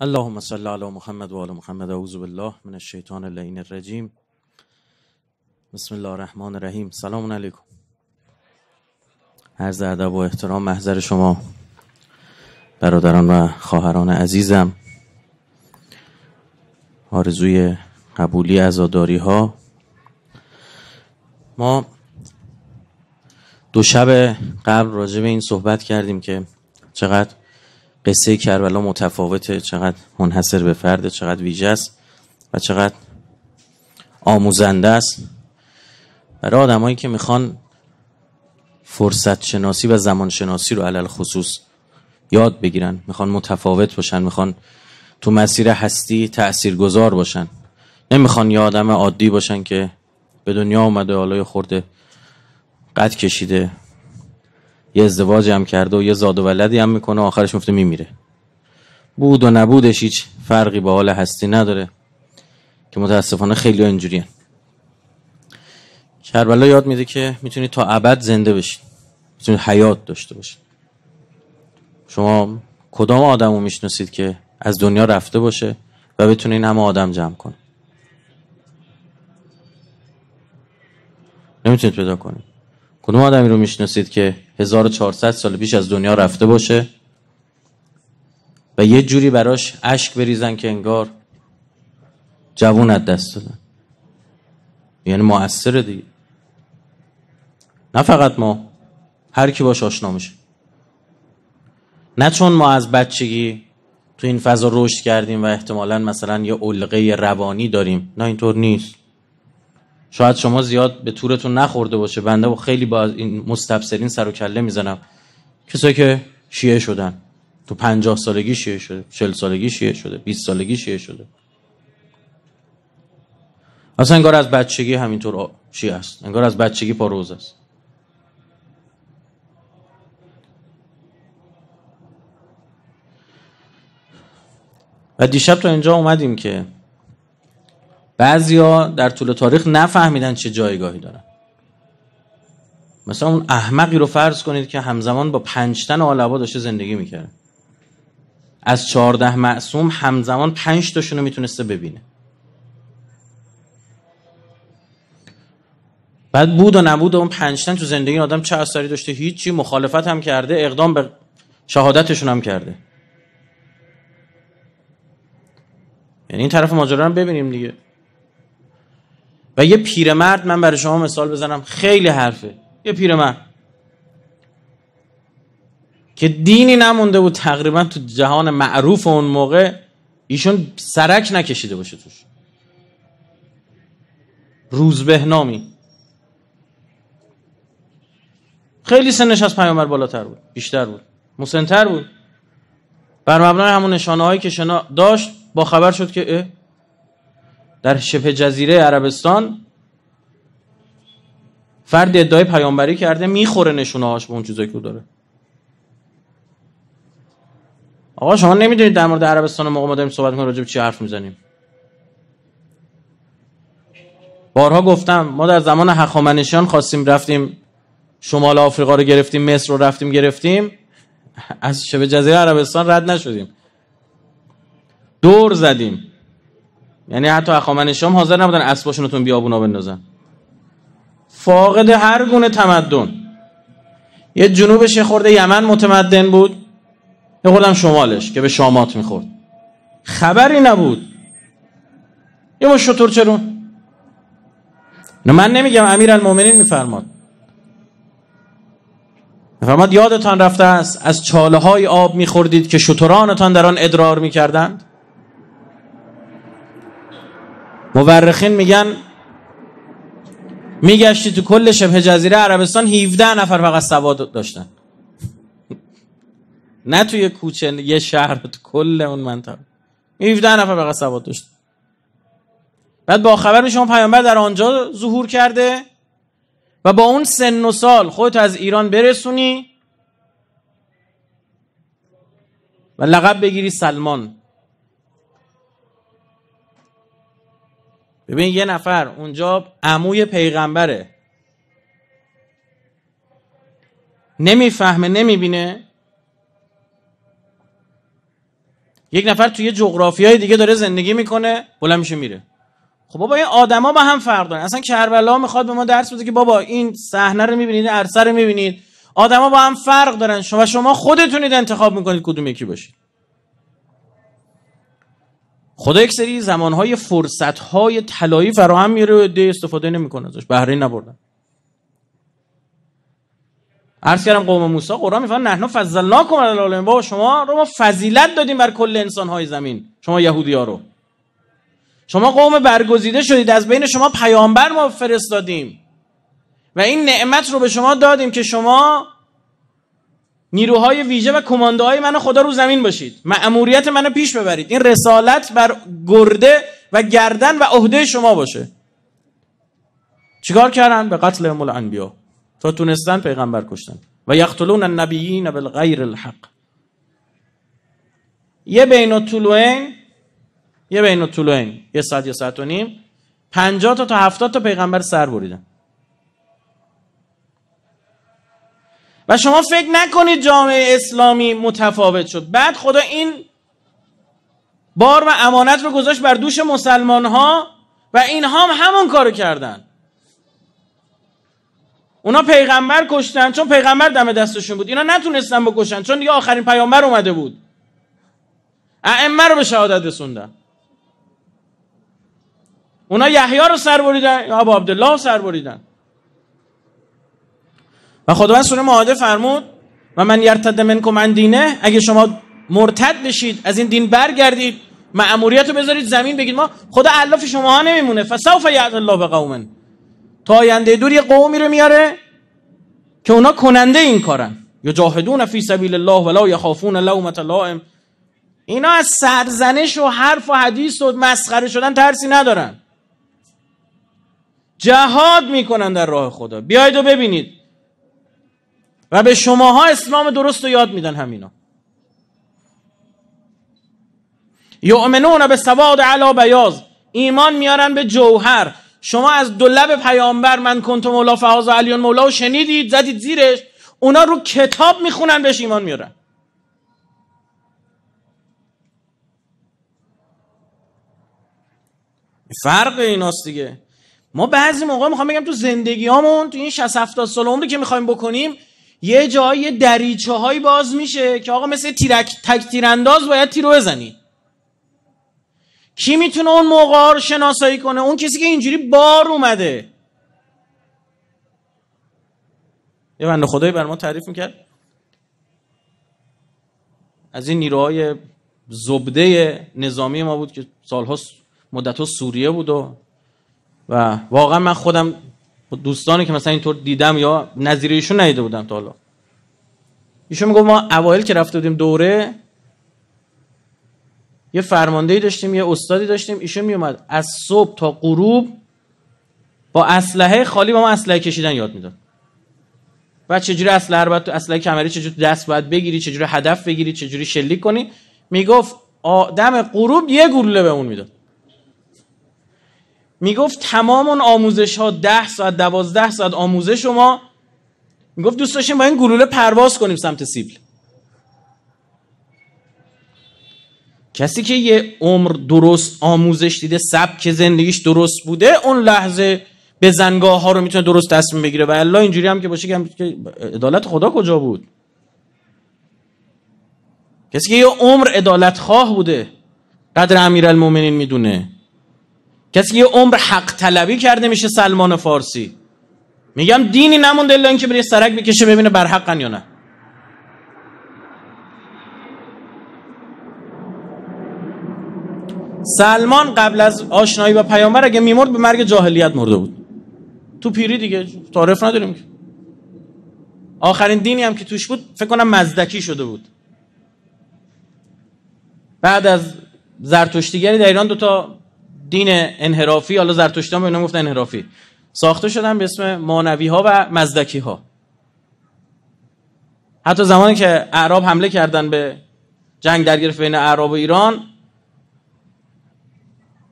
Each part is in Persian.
اللهم صل على محمد و آل محمد اعوذ بالله من الشیطان اللعین الرجیم بسم الله الرحمن الرحیم سلام علیکم عرض ادب و احترام محضر شما برادران و خواهران عزیزم آرزوی قبولی عزاداری ها ما دو شب قبل راجع به این صحبت کردیم که چقدر قصه کربلا متفاوته چقدر منحصر به فرد چقدر ویژه است و چقدر آموزنده است برای آدمایی که میخوان فرصت شناسی و زمان شناسی رو علل خصوص یاد بگیرن میخوان متفاوت باشن میخوان تو مسیر هستی تأثیر گذار باشن نمیخوان یه آدم عادی باشن که به دنیا اومده حالا خورده قد کشیده یه ازدواج هم کرده و یه زاد و ولدی هم میکنه و آخرش میفته میمیره بود و نبودش هیچ فرقی با حال هستی نداره که متاسفانه خیلی اینجوریه کربلا یاد میده که میتونی تا ابد زنده بشید میتونی حیات داشته باشید شما کدام آدم رو میشناسید که از دنیا رفته باشه و بتونه این همه آدم جمع کنه نمیتونید پیدا کنید کدوم آدمی رو میشناسید که 1400 سال پیش از دنیا رفته باشه و یه جوری براش اشک بریزن که انگار جوون از دست دادن یعنی موثر دیگه نه فقط ما هر کی باش آشنا میشه نه چون ما از بچگی تو این فضا رشد کردیم و احتمالا مثلا یه علقه روانی داریم نه اینطور نیست شاید شما زیاد به تورتون نخورده باشه بنده و خیلی با این مستبصرین سر و کله میزنم کسایی که شیعه شدن تو 50 سالگی شیعه شده 40 سالگی شیعه شده 20 سالگی شیعه شده اصلا انگار از بچگی همینطور شیعه است انگار از بچگی روز است و دیشب تا اینجا اومدیم که بعضیا در طول تاریخ نفهمیدن چه جایگاهی دارن مثلا اون احمقی رو فرض کنید که همزمان با پنجتن آلبا داشته زندگی میکرد از چهارده معصوم همزمان پنج تاشون رو میتونسته ببینه بعد بود و نبود و اون پنجتن تو زندگی آدم چه اثری داشته هیچی مخالفت هم کرده اقدام به شهادتشون هم کرده یعنی این طرف ماجرا هم ببینیم دیگه و یه پیرمرد من برای شما مثال بزنم خیلی حرفه یه پیرمرد که دینی نمونده بود تقریبا تو جهان معروف اون موقع ایشون سرک نکشیده باشه توش روزبهنامی خیلی سنش از پیامبر بالاتر بود بیشتر بود مسنتر بود بر مبنای همون نشانه هایی که شنا داشت با خبر شد که در شبه جزیره عربستان فرد ادعای پیامبری کرده میخوره نشونه هاش به اون چیزایی که داره آقا شما نمیدونید در مورد عربستان موقع ما داریم صحبت کنیم راجع به چی حرف میزنیم بارها گفتم ما در زمان هخامنشیان خواستیم رفتیم شمال آفریقا رو گرفتیم مصر رو رفتیم گرفتیم از شبه جزیره عربستان رد نشدیم دور زدیم یعنی حتی اخامن شام حاضر نبودن اسباشون رو بیابونا بندازن فاقد هر گونه تمدن یه جنوب خورده یمن متمدن بود یه خوردم شمالش که به شامات میخورد خبری نبود یه ما شطور چرون نه من نمیگم امیر المومنین میفرماد میفرماد یادتان رفته است از چاله های آب میخوردید که شطورانتان در آن ادرار میکردند مورخین میگن میگشتی تو کل شبه جزیره عربستان 17 نفر فقط سواد داشتن نه توی کوچه یه شهر تو کل اون منطقه 17 نفر فقط سواد داشتن بعد با خبر میشه اون پیامبر در آنجا ظهور کرده و با اون سن و سال خودت از ایران برسونی و لقب بگیری سلمان ببین یه نفر اونجا عموی پیغمبره نمیفهمه نمیبینه یک نفر توی جغرافیای دیگه داره زندگی میکنه بلند میشه میره خب بابا این آدما با هم فرق دارن اصلا کربلا میخواد به ما درس بده که بابا این صحنه رو میبینید عرصه رو میبینید آدما با هم فرق دارن شما شما خودتونید انتخاب میکنید کدوم یکی باشید خدا یک سری زمانهای فرصتهای طلایی فراهم میره و ده استفاده نمیکنه ازش بهره نبردن عرض کردم قوم موسی قرآن میفهمن نحنا فضلناکم علی العالمین بابا شما رو ما فضیلت دادیم بر کل های زمین شما یهودی ها رو شما قوم برگزیده شدید از بین شما پیامبر ما فرستادیم و این نعمت رو به شما دادیم که شما نیروهای ویژه و های من خدا رو زمین باشید مأموریت منو پیش ببرید این رسالت بر گرده و گردن و عهده شما باشه چیکار کردن به قتل امول انبیا تا تونستن پیغمبر کشتن و یقتلون النبیین بالغیر الحق یه بین طولوین یه بین طولوین یه ساعت یه ساعت و نیم 50 تا تا 70 تا پیغمبر سر بریدن و شما فکر نکنید جامعه اسلامی متفاوت شد بعد خدا این بار و امانت رو گذاشت بر دوش مسلمان ها و اینها هم همون کارو کردن اونا پیغمبر کشتن چون پیغمبر دم دستشون بود اینا نتونستن بکشن چون دیگه آخرین پیامبر اومده بود ائمه رو به شهادت رسوندن اونا یحیی رو سر بریدن یا ابو عبدالله رو سر بریدن و خداوند سوره معاده فرمود و من یرتد منکم عن دینه اگه شما مرتد بشید از این دین برگردید مأموریت رو بذارید زمین بگید ما خدا علاف شماها نمیمونه فسوف یعد الله به تا آینده دور یه قومی رو میاره که اونا کننده این کارن یا جاهدون فی سبیل الله ولا یخافون لومت لائم اینا از سرزنش و حرف و حدیث و مسخره شدن ترسی ندارن جهاد میکنن در راه خدا بیاید و ببینید و به شماها اسلام درست رو یاد میدن همینا یؤمنون به سواد علا بیاز ایمان میارن به جوهر شما از دولب پیامبر من کنتم مولا فعاز علیان مولا و شنیدید زدید زیرش اونا رو کتاب میخونن بهش ایمان میارن فرق ایناست دیگه ما بعضی موقع میخوام بگم تو زندگی هامون تو این 60 70 سال عمری که میخوایم بکنیم یه جایی دریچه های باز میشه که آقا مثل تیرک تک تیرانداز باید تیرو بزنی کی میتونه اون موقع رو شناسایی کنه اون کسی که اینجوری بار اومده یه بند خدایی بر ما تعریف میکرد از این نیروهای زبده نظامی ما بود که سالها مدت سوریه بود و, و واقعا من خودم دوستانی که مثلا اینطور دیدم یا نظیره ایشون ندیده بودم تا حالا ایشون میگفت ما اوایل که رفته بودیم دوره یه فرماندهی داشتیم یه استادی داشتیم ایشون میومد از صبح تا غروب با اسلحه خالی با ما اسلحه کشیدن یاد میداد و چجوری اسلحه رو تو اسلحه کمری چجوری دست باید بگیری چجوری هدف بگیری چجوری شلیک کنی میگفت آدم غروب یه گلوله به اون میداد میگفت تمام اون آموزش ها ده ساعت دوازده ساعت آموزش شما میگفت دوست داشتیم با این گلوله پرواز کنیم سمت سیبل کسی که یه عمر درست آموزش دیده سبک زندگیش درست بوده اون لحظه به زنگاه ها رو میتونه درست تصمیم بگیره و الله اینجوری هم که باشه که عدالت خدا کجا بود کسی که یه عمر عدالت خواه بوده قدر المومنین میدونه کسی یه عمر حق طلبی کرده میشه سلمان فارسی میگم دینی نمونده الا اینکه بری سرک بکشه ببینه بر حقن یا نه سلمان قبل از آشنایی با پیامبر اگه میمرد به مرگ جاهلیت مرده بود تو پیری دیگه تعارف نداریم آخرین دینی هم که توش بود فکر کنم مزدکی شده بود بعد از زرتشتیگری در ایران تا دین انحرافی حالا زرتشتیان به اینا انحرافی ساخته شدن به اسم مانوی ها و مزدکی ها حتی زمانی که اعراب حمله کردن به جنگ در گرفت بین اعراب و ایران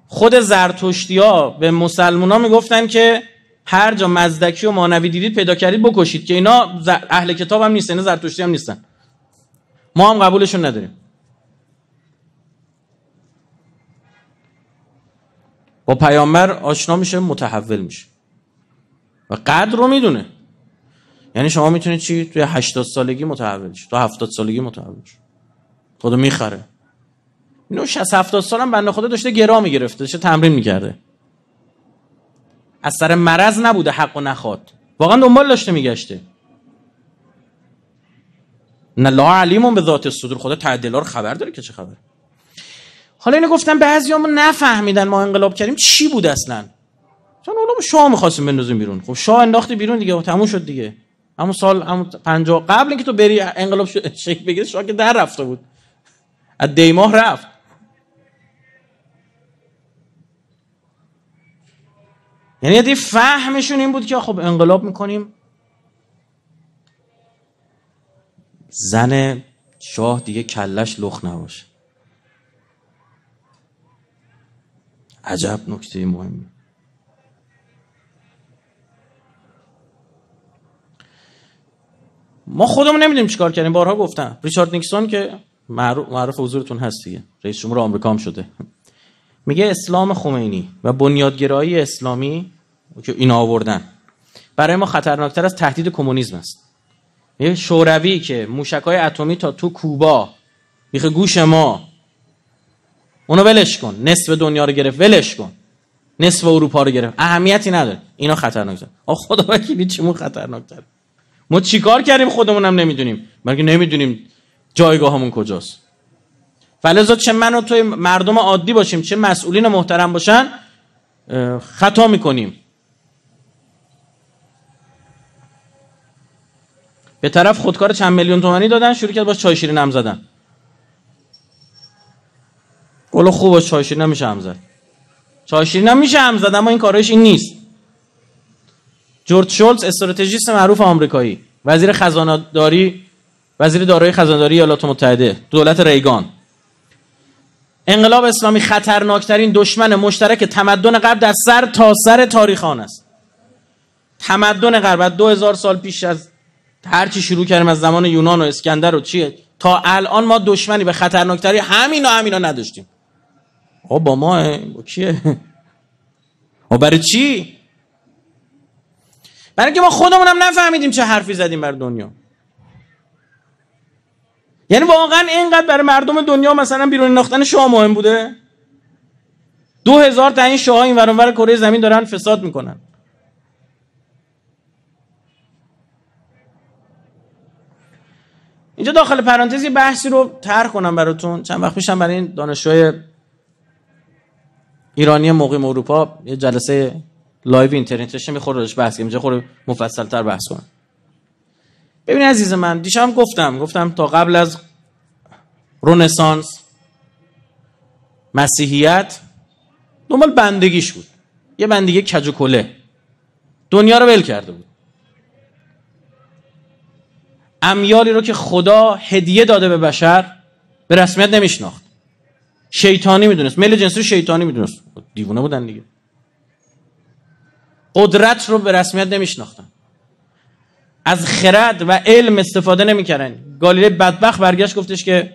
خود زرتشتی ها به مسلمان ها میگفتن که هر جا مزدکی و مانوی دیدید پیدا کردید بکشید که اینا اهل کتاب هم نیستن اینا زرتشتی هم نیستن ما هم قبولشون نداریم با پیامبر آشنا میشه متحول میشه و قدر رو میدونه یعنی شما میتونید چی توی 80 سالگی متحول شید تو 70 سالگی متحول شد خودو میخره اینو 60 70 سالم بنده خدا داشته گرامی میگرفته داشته تمرین میکرده از سر مرض نبوده حق و نخواد واقعا دنبال داشته میگشته نه لا علیمون به ذات صدور خدا تعدیلا رو خبر داره که چه خبره حالا اینو گفتم همون نفهمیدن ما انقلاب کردیم چی بود اصلا چون اولا شاه میخواستیم بندازیم بیرون خب شاه انداختی بیرون دیگه و تموم شد دیگه همون سال همون پنجا قبل اینکه تو بری انقلاب شکل بگیره شاه که در رفته بود از دیماه رفت یعنی یه فهمشون این بود که خب انقلاب میکنیم زن شاه دیگه کلش لخ نباشه عجب نکته مهمی ما خودمون نمیدونیم چیکار کردیم بارها گفتم ریچارد نیکسون که معروف, حضورتون هست دیگه رئیس جمهور آمریکا هم شده میگه اسلام خمینی و بنیادگرایی اسلامی که اینا آوردن برای ما خطرناکتر از تهدید کمونیسم است یه شوروی که موشکای اتمی تا تو کوبا میخه گوش ما اونو ولش کن نصف دنیا رو گرفت ولش کن نصف اروپا رو گرفت اهمیتی نداره اینا خطرناک تر آ خدا وکیلی چیمون خطرناک تر ما چیکار کردیم خودمونم نمیدونیم مگه نمیدونیم جایگاهمون کجاست فلزا چه من و توی مردم عادی باشیم چه مسئولین محترم باشن خطا میکنیم به طرف خودکار چند میلیون تومانی دادن شروع کرد باش چای شیرین هم زدن گل خوب چای نمیشه هم زد چایشیر نمیشه هم زد اما این کارش این نیست جورج شولز استراتژیست معروف آمریکایی وزیر خزانه داری وزیر دارایی خزانداری ایالات متحده دولت ریگان انقلاب اسلامی خطرناکترین دشمن مشترک تمدن غرب در سر تا سر تاریخان است تمدن غرب از 2000 سال پیش از هرچی شروع کردیم از زمان یونان و اسکندر و چیه تا الان ما دشمنی به خطرناکتری و همینا نداشتیم آقا با ماه با کیه آقا برای چی برای که ما خودمونم نفهمیدیم چه حرفی زدیم بر دنیا یعنی واقعا اینقدر برای مردم دنیا مثلا بیرون ناختن شاه مهم بوده دو هزار تا این شاه این ورانور کره زمین دارن فساد میکنن اینجا داخل پرانتزی بحثی رو طرح کنم براتون چند وقت پیشم برای این ایرانی مقیم اروپا یه جلسه لایو اینترنت میخوره یه بحث خوره مفصل تر بحث کنیم ببین عزیز من دیشب گفتم گفتم تا قبل از رونسانس مسیحیت دنبال بندگیش بود یه بندگی کج دنیا رو ول کرده بود امیالی رو که خدا هدیه داده به بشر به رسمیت نمیشناخت شیطانی میدونست میل جنسی رو شیطانی میدونست دیوونه بودن دیگه قدرت رو به رسمیت نمیشناختن از خرد و علم استفاده نمیکردن گالیله بدبخت برگشت گفتش که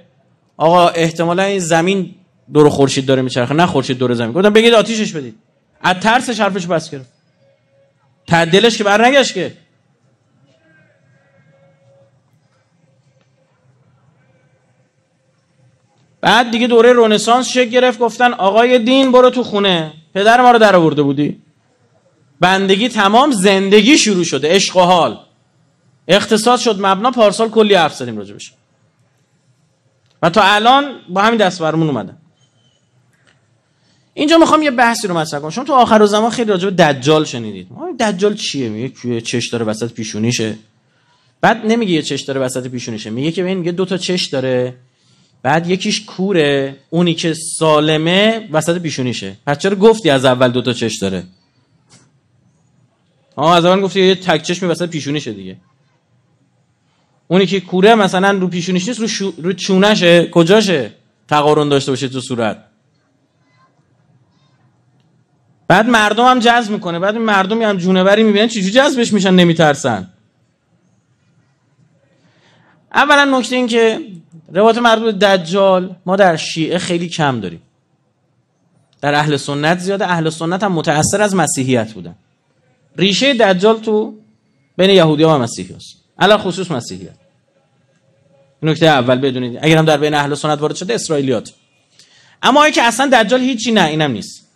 آقا احتمالا این زمین دور خورشید داره میچرخه نه خورشید دور زمین گفتن بگید آتیشش بدید از ترسش حرفش بس گرفت تعدلش که بر که بعد دیگه دوره رونسانس شکل گرفت گفتن آقای دین برو تو خونه پدر ما رو در آورده بودی بندگی تمام زندگی شروع شده عشق و حال اقتصاد شد مبنا پارسال کلی حرف زدیم بشه. و تا الان با همین دست برمون اومدن اینجا میخوام یه بحثی رو مطرح کنم شما تو آخر زمان خیلی راجع به دجال شنیدید دجال چیه میگه چش داره وسط پیشونیشه بعد نمیگه یه چش داره وسط پیشونیشه میگه که ببین یه دو تا چش داره بعد یکیش کوره اونی که سالمه وسط پیشونیشه پس چرا گفتی از اول دوتا چش داره آه از اول گفتی یه تک چشمی وسط پیشونیشه دیگه اونی که کوره مثلا رو پیشونیش نیست رو, شو... رو چونشه کجاشه تقارن داشته باشه تو صورت بعد مردم هم جذب میکنه بعد این مردمی هم جونوری میبینن چی جذبش میشن نمیترسن اولا نکته این که روایت مربوط به دجال ما در شیعه خیلی کم داریم در اهل سنت زیاده اهل سنت هم متأثر از مسیحیت بودن ریشه دجال تو بین یهودی ها و مسیحی هست الان خصوص مسیحیت نکته اول بدونید اگر هم در بین اهل سنت وارد شده اسرائیلیات اما که اصلا دجال هیچی نه اینم نیست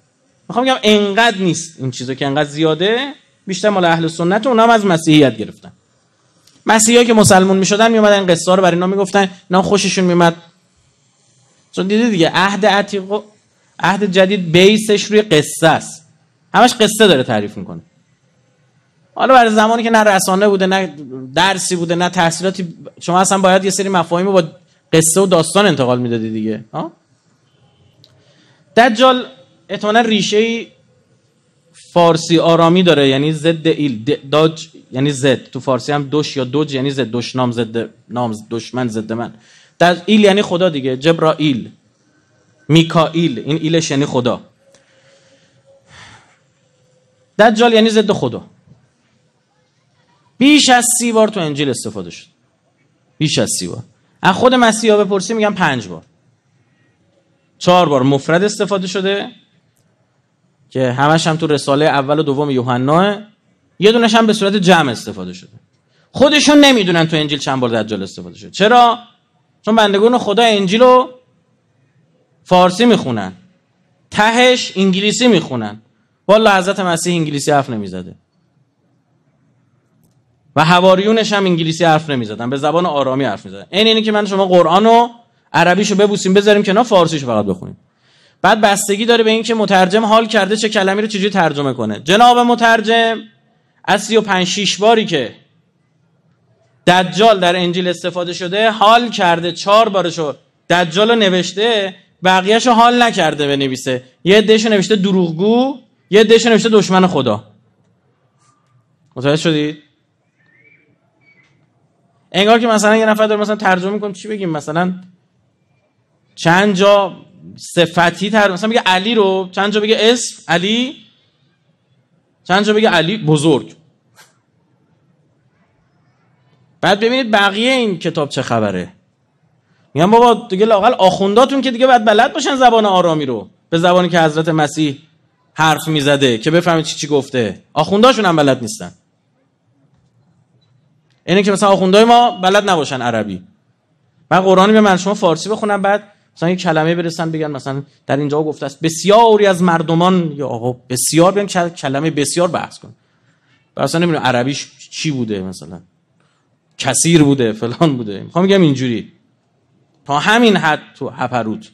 میخوام بگم انقدر نیست این چیزا که انقدر زیاده بیشتر مال اهل سنت و هم از مسیحیت گرفتن مسیحی که مسلمون می میومدن قصه رو برای اینا میگفتن اینا خوششون میمد چون دیدی دیگه عهد عتیق عهد جدید بیسش روی قصه است همش قصه داره تعریف میکنه حالا برای زمانی که نه رسانه بوده نه درسی بوده نه تحصیلاتی شما اصلا باید یه سری مفاهیم با قصه و داستان انتقال میدادی دیگه ها دجال احتمالا ریشه ای فارسی آرامی داره یعنی ضد ایل داج یعنی زد تو فارسی هم دوش یا دوج یعنی زد دوش نام زد نام دشمن زد من در ایل یعنی خدا دیگه جبرائیل میکائیل این ایلش یعنی خدا دجال یعنی ضد خدا بیش از سی بار تو انجیل استفاده شد بیش از سی بار از خود مسیحا بپرسی میگم پنج بار چهار بار مفرد استفاده شده که همش هم تو رساله اول و دوم یوحنا یه دونش هم به صورت جمع استفاده شده خودشون نمیدونن تو انجیل چند بار دجال استفاده شده چرا چون بندگان خدا انجیل رو فارسی میخونن تهش انگلیسی میخونن والا حضرت مسیح انگلیسی حرف نمیزده و حواریونش هم انگلیسی حرف نمیزدن به زبان آرامی حرف میزدن این اینی که من شما قرآن و عربیشو ببوسیم بذاریم که نه فارسیشو فقط بخونیم بعد بستگی داره به اینکه مترجم حال کرده چه کلمی رو چجوری ترجمه کنه جناب مترجم از 35 6 باری که دجال در انجیل استفاده شده حال کرده چهار بارشو دجال رو نوشته بقیهشو حال نکرده بنویسه یه دشو نوشته دروغگو یه دشو نوشته دشمن خدا متوجه شدید انگار که مثلا یه نفر داره مثلا ترجمه میکنم چی بگیم مثلا چند جا صفتی تر مثلا میگه علی رو چند جا بگه اسم علی چند جا بگه علی بزرگ بعد ببینید بقیه این کتاب چه خبره میگم بابا دیگه لاقل آخونداتون که دیگه باید بلد باشن زبان آرامی رو به زبانی که حضرت مسیح حرف میزده که بفهمید چی چی گفته آخونداشون هم بلد نیستن اینه که مثلا آخوندهای ما بلد نباشن عربی من قرآنی به من شما فارسی بخونم بعد مثلا یه کلمه برسن بگن مثلا در اینجا گفته است بسیاری از مردمان یا آقا بسیار بگن کلمه بسیار بحث کن اصلا نمیدونم عربیش چی بوده مثلا کثیر بوده فلان بوده میخوام میگم اینجوری تا همین حد تو هپروت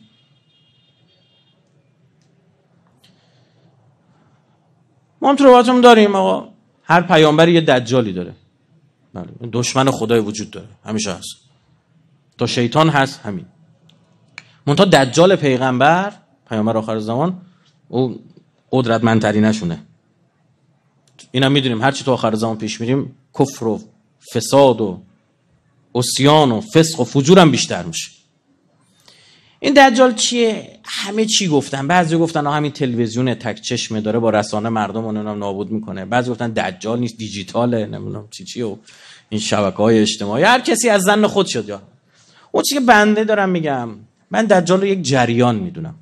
ما هم داریم آقا هر پیامبر یه دجالی داره بله، دشمن خدای وجود داره همیشه هست تا شیطان هست همین منتها دجال پیغمبر پیامبر آخر زمان او نشونه اینا میدونیم هر چی تو آخر زمان پیش میریم کفر و فساد و اسیان و فسق و فجور هم بیشتر میشه این دجال چیه همه چی گفتن بعضی گفتن همین تلویزیون تک چشمه داره با رسانه مردم رو نابود میکنه بعضی گفتن دجال نیست دیجیتاله نمیدونم چی چی و این شبکه های اجتماعی هر کسی از زن خود شد یا اون چیزی که بنده دارم میگم من دجال رو یک جریان میدونم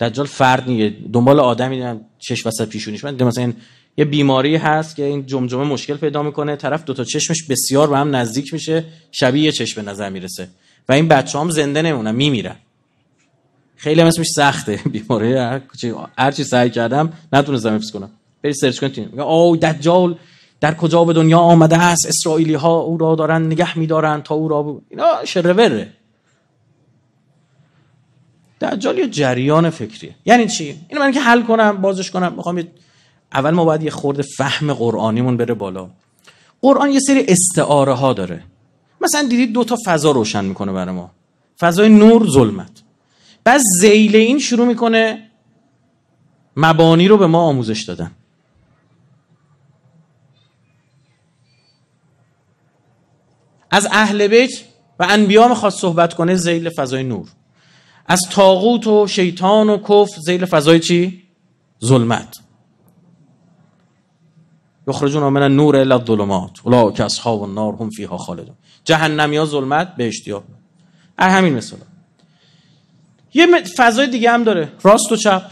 دجال فرد نیه دنبال آدم میدونم چشم وسط پیشونیش من مثلا این یه بیماری هست که این جمجمه مشکل پیدا میکنه طرف دو تا چشمش بسیار به هم نزدیک میشه شبیه یه چشم به نظر میرسه و این بچه هم زنده نمونن میمیرن خیلی هم اسمش سخته بیماری هر چی سعی کردم نتونستم حفظ کنم بری سرچ کنید میگه او دجال در کجا به دنیا آمده است اسرائیلی ها او را دارن نگه میدارن تا او را اینا شروره دجال یه جریان فکریه یعنی چی اینو من که حل کنم بازش کنم میخوام اول ما باید یه خورده فهم قرآنیمون بره بالا قرآن یه سری استعاره ها داره مثلا دیدید دو تا فضا روشن میکنه برای ما فضای نور ظلمت بعد زیل این شروع میکنه مبانی رو به ما آموزش دادن از اهل بیت و انبیا میخواد صحبت کنه زیل فضای نور از تاغوت و شیطان و کف زیل فضای چی؟ ظلمت یخرجون من نور الا الظلمات که اصحاب النار هم فیها خالدون جهنمی ها ظلمت به ها همین مثلا یه فضای دیگه هم داره راست و چپ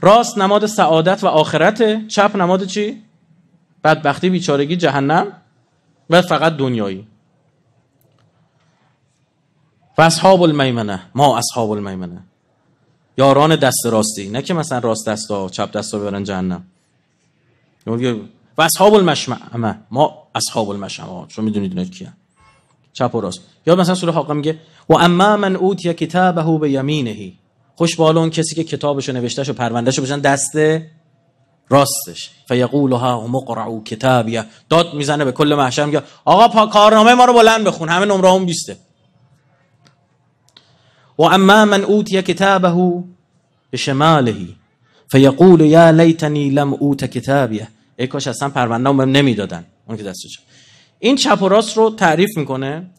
راست نماد سعادت و آخرته چپ نماد چی؟ بدبختی بیچارگی جهنم و فقط دنیایی و اصحاب المیمنه ما اصحاب المیمنه یاران دست راستی نه که مثلا راست دستا چپ دستا ببرن جهنم و اصحاب المشمعه ما اصحاب المشمعه شما میدونید اینا کیه چپ و راست یا مثلا سوره حاقه میگه و اما من اوتی کتابه به یمینه خوش بالا اون کسی که کتابشو نوشتهشو پروندهشو بشن دست راستش فیقول ها مقرعو کتابیه داد میزنه به کل محشر میگه آقا پا کارنامه ما رو بلند بخون همه نمره اون بیسته و اما من اوتی کتابه به شماله فیقول یا لیتنی لم اوت کتابیه ای کاش اصلا پرونده اون که این چپ و راست رو تعریف میکنه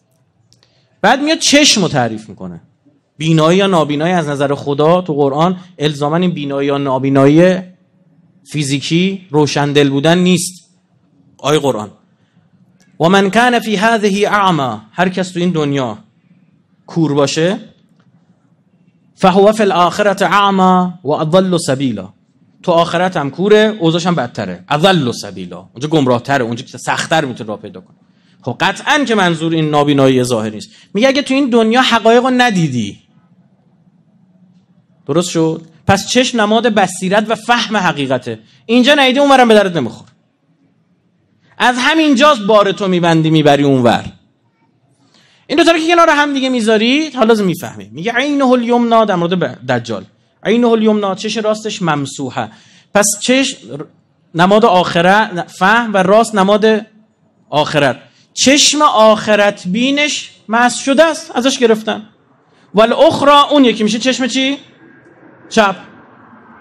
بعد میاد چشم رو تعریف میکنه بینایی یا نابینایی از نظر خدا تو قرآن الزاما این بینایی یا نابینایی فیزیکی روشندل بودن نیست آی قرآن و من کان فی هذه اعما هر کس تو این دنیا کور باشه فهو فی الاخرت اعما و اضل سبیلا تو آخرت هم کوره اوضاعش هم بدتره اضل سبیلا اونجا گمراه تره اونجا که سختتر میتونه راه پیدا کنه خب قطعا که منظور این نابینایی ظاهر نیست میگه اگه تو این دنیا حقایق رو ندیدی درست شد پس چشم نماد بصیرت و فهم حقیقته اینجا نیدی اونورم به درد نمیخور از همین جاست بار تو میبندی میبری اونور این دو رو که کنار هم دیگه میذارید حالا میفهمی میگه عین الیمنا در مورد دجال عین الیمنا چش راستش ممسوحه پس چش نماد آخره فهم و راست نماد آخرت چشم آخرت بینش مس شده است ازش گرفتن ول اخری اون یکی میشه چشم چی چپ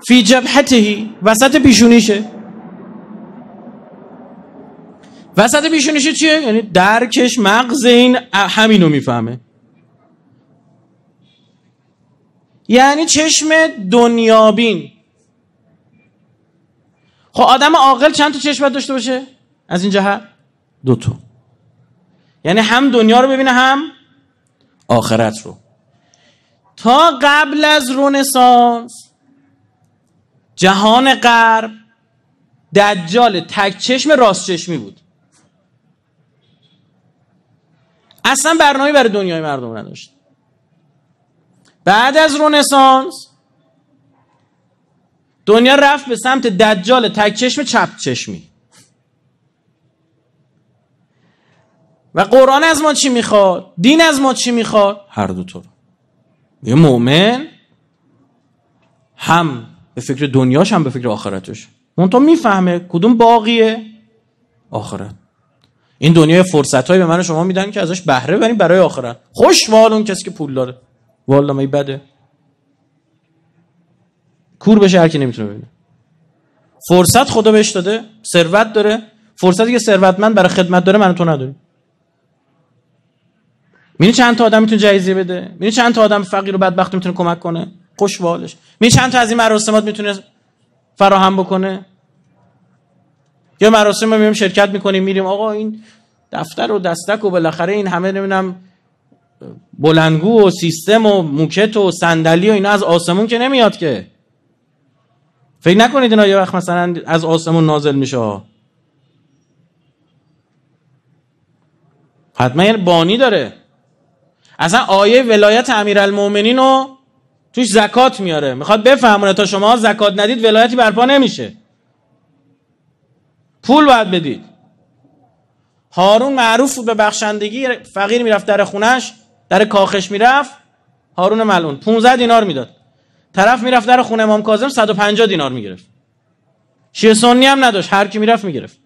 فی جبهتهی وسط پیشونیشه وسط میشونیشه چیه یعنی درکش مغز این همینو میفهمه یعنی چشم دنیابین خب آدم عاقل چند تا چشم باید داشته باشه از این جهت دو تا یعنی هم دنیا رو ببینه هم آخرت رو تا قبل از رونسانس جهان غرب دجال تک چشم راست چشمی بود اصلا برنامه برای دنیای مردم نداشت بعد از رونسانس دنیا رفت به سمت دجال تک چشم چپ چشمی و قرآن از ما چی میخواد دین از ما چی میخواد هر دو طور یه مؤمن هم به فکر دنیاش هم به فکر آخرتش اون تو میفهمه کدوم باقیه آخرت این دنیای فرصت به من شما میدن که ازش بهره ببریم برای آخرت خوش وال اون کسی که پول داره والا ما بده کور بشه هر کی نمیتونه ببینه فرصت خدا بهش داده ثروت داره فرصتی که ثروتمند برای خدمت داره من تو نداریم میبینی چند تا آدم میتونه جایزه بده میبینی چند تا آدم فقیر و بدبخت میتونه کمک کنه خوشبالش میبینی چند تا از این مراسمات میتونه فراهم بکنه یا مراسم ما شرکت میکنیم میریم آقا این دفتر و دستک و بالاخره این همه نمیدونم بلندگو و سیستم و موکت و صندلی و اینا از آسمون که نمیاد که فکر نکنید اینا یه وقت مثلا از آسمون نازل میشه حتما یه یعنی بانی داره اصلا آیه ولایت امیرالمومنین رو توش زکات میاره میخواد بفهمونه تا شما زکات ندید ولایتی برپا نمیشه پول باید بدید هارون معروف به بخشندگی فقیر میرفت در خونش در کاخش میرفت هارون ملون 15 دینار میداد طرف میرفت در خونه امام کاظم 150 دینار میگرفت شیعه سنی هم نداشت هر کی میرفت میگرفت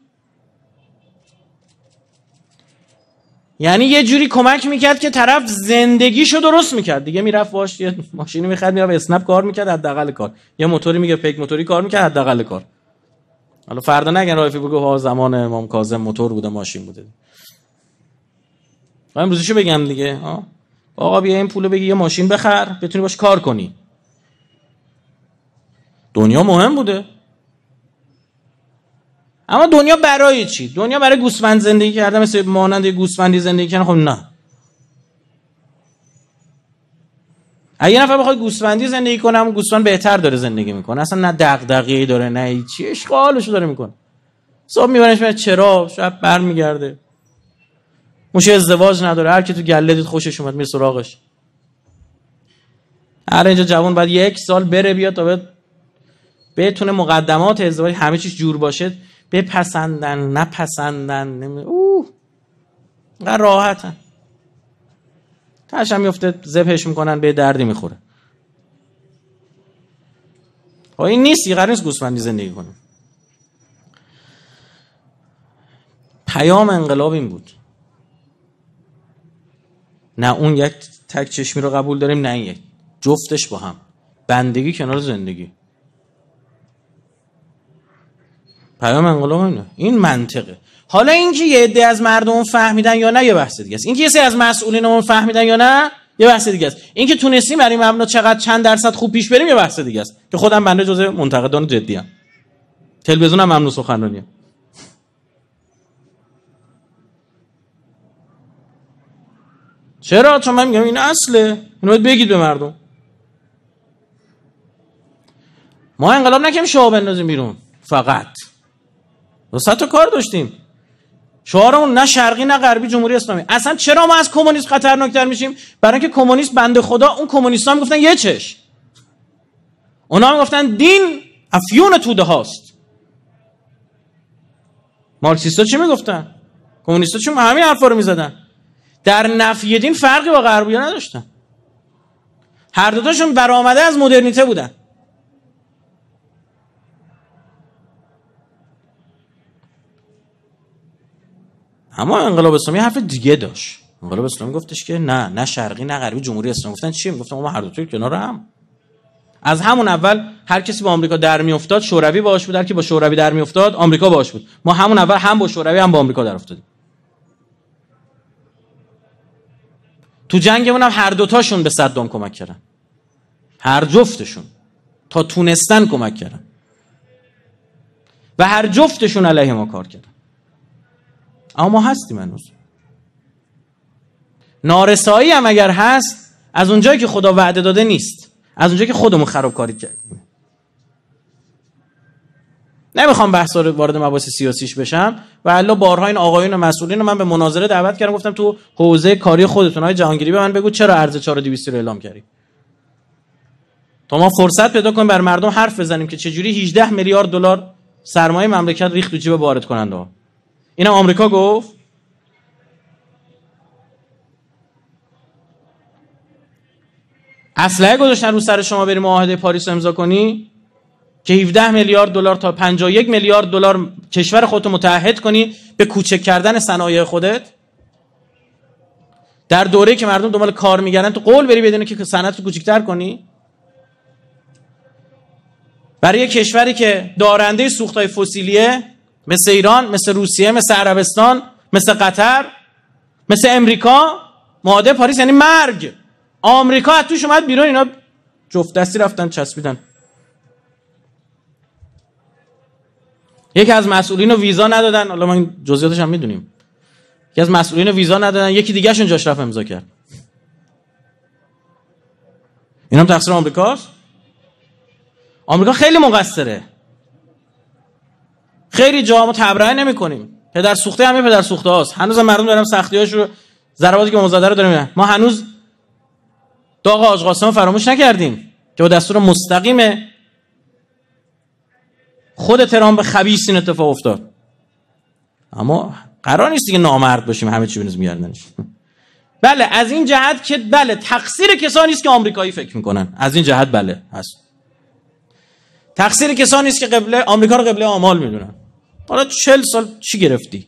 یعنی یه جوری کمک میکرد که طرف زندگیشو درست میکرد دیگه میرفت باش یه ماشینی میخرد میرفت اسنپ کار میکرد حداقل کار یه موتوری میگه پیک موتوری کار میکرد حداقل کار حالا فردا نگن رایفی بگو ها زمان امام کاظم موتور بوده ماشین بوده و امروزشو بگم دیگه آقا بیا این پولو بگی یه ماشین بخر بتونی باش کار کنی دنیا مهم بوده اما دنیا برای چی دنیا برای گوسفند زندگی کردن مثل مانند گوسفندی زندگی کردن خب نه اگه نفر بخواد گوسفندی زندگی کنه اون گوسفند بهتر داره زندگی میکنه اصلا نه دغدغه‌ای داره نه چی اشغالشو داره میکنه صبح میبرنش میاد چرا شب برمیگرده مش ازدواج نداره هر کی تو گله دید خوشش اومد میره سراغش هر اینجا جوان باید یک سال بره بیاد تا به بتونه مقدمات ازدواج همه چیز جور باشه بپسندن نپسندن نمی... اوه راحتن تهش هم میفته زبهش میکنن به دردی میخوره خب این نیست یه گوسفندی زندگی کنیم پیام انقلاب این بود نه اون یک تک چشمی رو قبول داریم نه یک جفتش با هم بندگی کنار زندگی پیام انقلاب اینه این منطقه حالا اینکه یه عده از مردم فهمیدن یا نه یه بحث دیگه است اینکه یه سری از اون فهمیدن یا نه یه بحث دیگه است اینکه تونستیم برای مبنا چقدر چند درصد خوب پیش بریم یه بحث دیگه است که خودم بنده جزء منتقدان جدی ام تلویزیونم ممنوع سخنرانی چرا چون من میگم این اصله اینو بگید به مردم ما انقلاب نکنیم شاه بندازیم بیرون فقط دو کار داشتیم شعارمون نه شرقی نه غربی جمهوری اسلامی اصلا چرا ما از کمونیسم خطرناکتر میشیم برای اینکه کمونیست بند خدا اون کمونیستا میگفتن یه چش اونا میگفتن دین افیون توده هاست مارکسیستا چی میگفتن کمونیستا چون همین حرفا رو میزدن در نفی دین فرقی با غربیا نداشتن هر دوتاشون برآمده از مدرنیته بودن اما انقلاب اسلامی حرف دیگه داشت انقلاب اسلامی گفتش که نه نه شرقی نه غربی جمهوری اسلامی گفتن چی گفتم ما هر دو کنار هم از همون اول هر کسی با آمریکا در میافتاد شوروی باهاش بود هر کی با شوروی در میافتاد آمریکا باهاش بود ما همون اول هم با شوروی هم با آمریکا در افتادیم تو جنگمون هم هر دوتاشون به صدام کمک کردن هر جفتشون تا تونستن کمک کردن و هر جفتشون علیه ما کار کردن اما ما هستیم هنوز نارسایی هم اگر هست از اونجایی که خدا وعده داده نیست از اونجایی که خودمون خراب کاری کردیم نمیخوام بحث وارد مباحث سیاسیش بشم و الا بارها این آقایون و مسئولین رو من به مناظره دعوت کردم گفتم تو حوزه کاری خودتون های جهانگیری به من بگو چرا ارز 4200 رو اعلام کردی تا ما فرصت پیدا کنیم بر مردم حرف بزنیم که چجوری 18 میلیارد دلار سرمایه مملکت ریخت تو جیب وارد کننده اینم آمریکا گفت اسلحه گذاشتن رو سر شما بریم معاهده پاریس رو امضا کنی که 17 میلیارد دلار تا 51 میلیارد دلار کشور خودت متحد کنی به کوچک کردن صنایع خودت در دوره که مردم دنبال کار میگردن تو قول بری بدین که صنعت رو کوچکتر کنی برای کشوری که دارنده سوختای فسیلیه مثل ایران مثل روسیه مثل عربستان مثل قطر مثل امریکا معاده پاریس یعنی مرگ آمریکا از توش اومد بیرون اینا جفت دستی رفتن چسبیدن یکی از مسئولین رو ویزا ندادن حالا این جزئیاتش هم میدونیم یکی از مسئولین ویزا ندادن یکی دیگه شون جاش رفت امضا کرد این هم تقصیر آمریکاست آمریکا خیلی مقصره خیلی جا ما تبرئه نمیکنیم پدر سوخته همه پدر سوخته هاست هنوز هم مردم دارن هاش رو ضرباتی که مزدره رو داریم ما هنوز داغ آج فراموش نکردیم که با دستور مستقیم خود ترامپ خبیسی این اتفاق افتاد اما قرار نیست که نامرد باشیم همه چی بنز میگردنش بله از این جهت که بله تقصیر کسانی است که آمریکایی فکر میکنن از این جهت بله هست تقصیر کسانی است که قبله آمریکا رو قبله آمال میدونن حالا چل سال چی گرفتی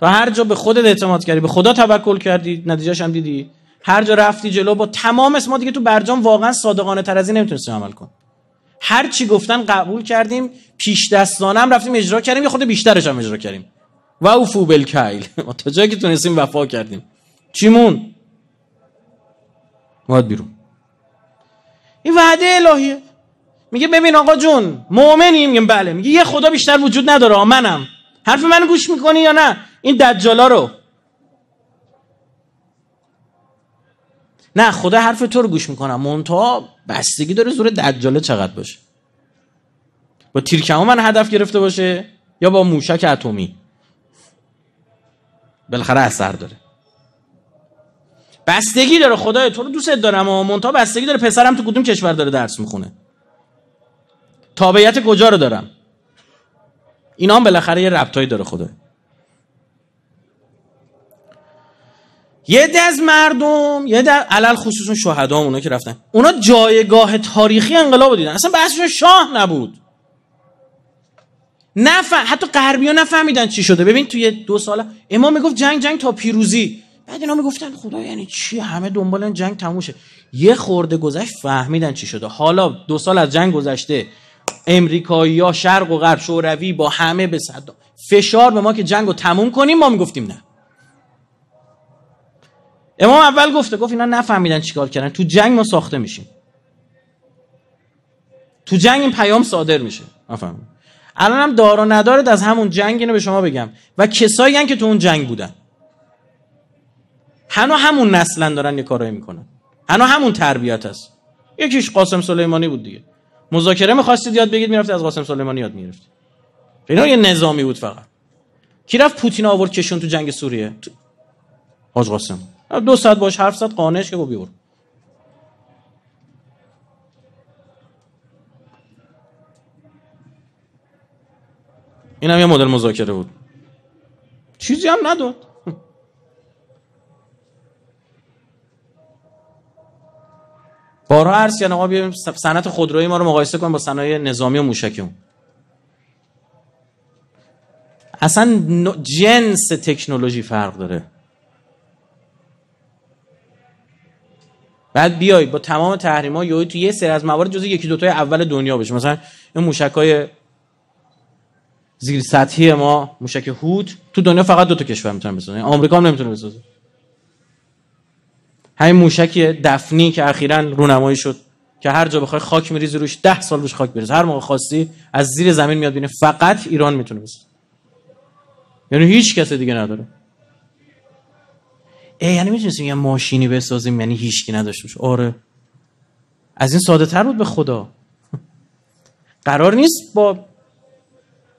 تو هر جا به خودت اعتماد کردی به خدا توکل کردی نتیجهش هم دیدی هر جا رفتی جلو با تمام اسما دیگه تو برجام واقعا صادقانه تر از این عمل کن هر چی گفتن قبول کردیم پیش دستانم هم رفتیم اجرا کردیم یه خود بیشترش هم اجرا کردیم و او فوبل کیل ما تا جایی که تونستیم وفا کردیم چیمون باید بیرون این وعده الهیه میگه ببین آقا جون مؤمنی میگم بله میگه یه خدا بیشتر وجود نداره منم حرف من گوش میکنی یا نه این دجالا رو نه خدا حرف تو رو گوش میکنم منتها بستگی داره زور دجاله چقدر باشه با تیرکمو من هدف گرفته باشه یا با موشک اتمی بالاخره اثر داره بستگی داره خدای تو رو دوست دارم و منتها بستگی داره پسرم تو کدوم کشور داره درس میخونه تابعیت کجا رو دارم اینا هم بالاخره یه ربطایی داره خدا یه ده از مردم یه ده علل خصوص شهدا اونا که رفتن اونا جایگاه تاریخی انقلاب دیدن اصلا بحثشون شاه نبود نف... حتی غربی ها نفهمیدن چی شده ببین توی دو سال، امام میگفت جنگ جنگ تا پیروزی بعد اینا میگفتن خدا یعنی چی همه دنبال جنگ تموشه یه خورده گذشت فهمیدن چی شده حالا دو سال از جنگ گذشته امریکایی ها شرق و غرب شوروی با همه به صدا فشار به ما که جنگ رو تموم کنیم ما میگفتیم نه امام اول گفته گفت اینا نفهمیدن چیکار کردن تو جنگ ما ساخته میشیم تو جنگ این پیام صادر میشه نفهمید الان هم دارا ندارد از همون جنگ اینو به شما بگم و کسایی هن که تو اون جنگ بودن هنو همون نسلن دارن یه کارایی میکنن هنو همون تربیت هست یکیش قاسم سلیمانی بود دیگه مذاکره میخواستید یاد بگید میرفتید از قاسم سلیمانی یاد میگرفتید اینا یه نظامی بود فقط کی رفت پوتین آورد کشون تو جنگ سوریه تو... حاج قاسم دو ساعت باش حرف ساعت قانش که با بیور این هم یه مدل مذاکره بود چیزی هم نداد بارها عرض کردم ما بیایم صنعت خودرویی ما رو مقایسه کنیم با صنایع نظامی و موشکی اصلا جنس تکنولوژی فرق داره بعد بیای با تمام تحریم یوی تو یه سری از موارد جزء یکی دوتای اول دنیا بشه مثلا این موشکای زیر سطحی ما موشک هود تو دنیا فقط دو تا کشور میتونه بسازه آمریکا هم نمیتونه بسازه همین موشک دفنی که اخیرا رونمایی شد که هر جا بخوای خاک میریزی روش ده سال روش خاک بریز هر موقع خواستی از زیر زمین میاد بینه فقط ایران میتونه بسازه یعنی هیچ کس دیگه نداره ای یعنی میتونستیم یه ماشینی بسازیم یعنی هیچکی نداشته آره از این ساده تر بود به خدا قرار نیست با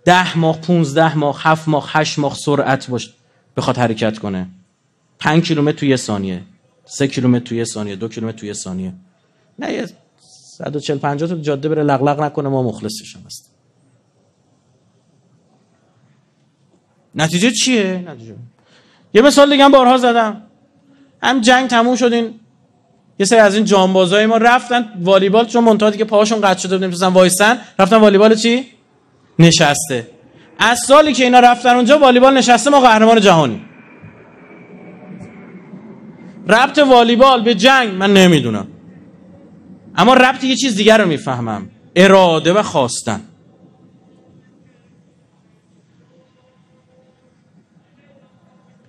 ده ماه 15 ماه هفت ماه هشت ماه سرعت باشه بخواد حرکت کنه پنج کیلومتر توی یه ثانیه سه کیلومتر توی ثانیه دو کیلومتر توی ثانیه نه یه 140 50 تا جاده بره لغلق نکنه ما مخلصش هم نتیجه چیه نتیجه یه مثال دیگه هم بارها زدم هم جنگ تموم شدین یه سری از این جانبازای ما رفتن والیبال چون منتها دیگه پاهاشون قطع شده بودیم وایسن رفتن والیبال چی نشسته از سالی که اینا رفتن اونجا والیبال نشسته ما قهرمان جهانیم ربط والیبال به جنگ من نمیدونم اما ربط یه چیز دیگر رو میفهمم اراده و خواستن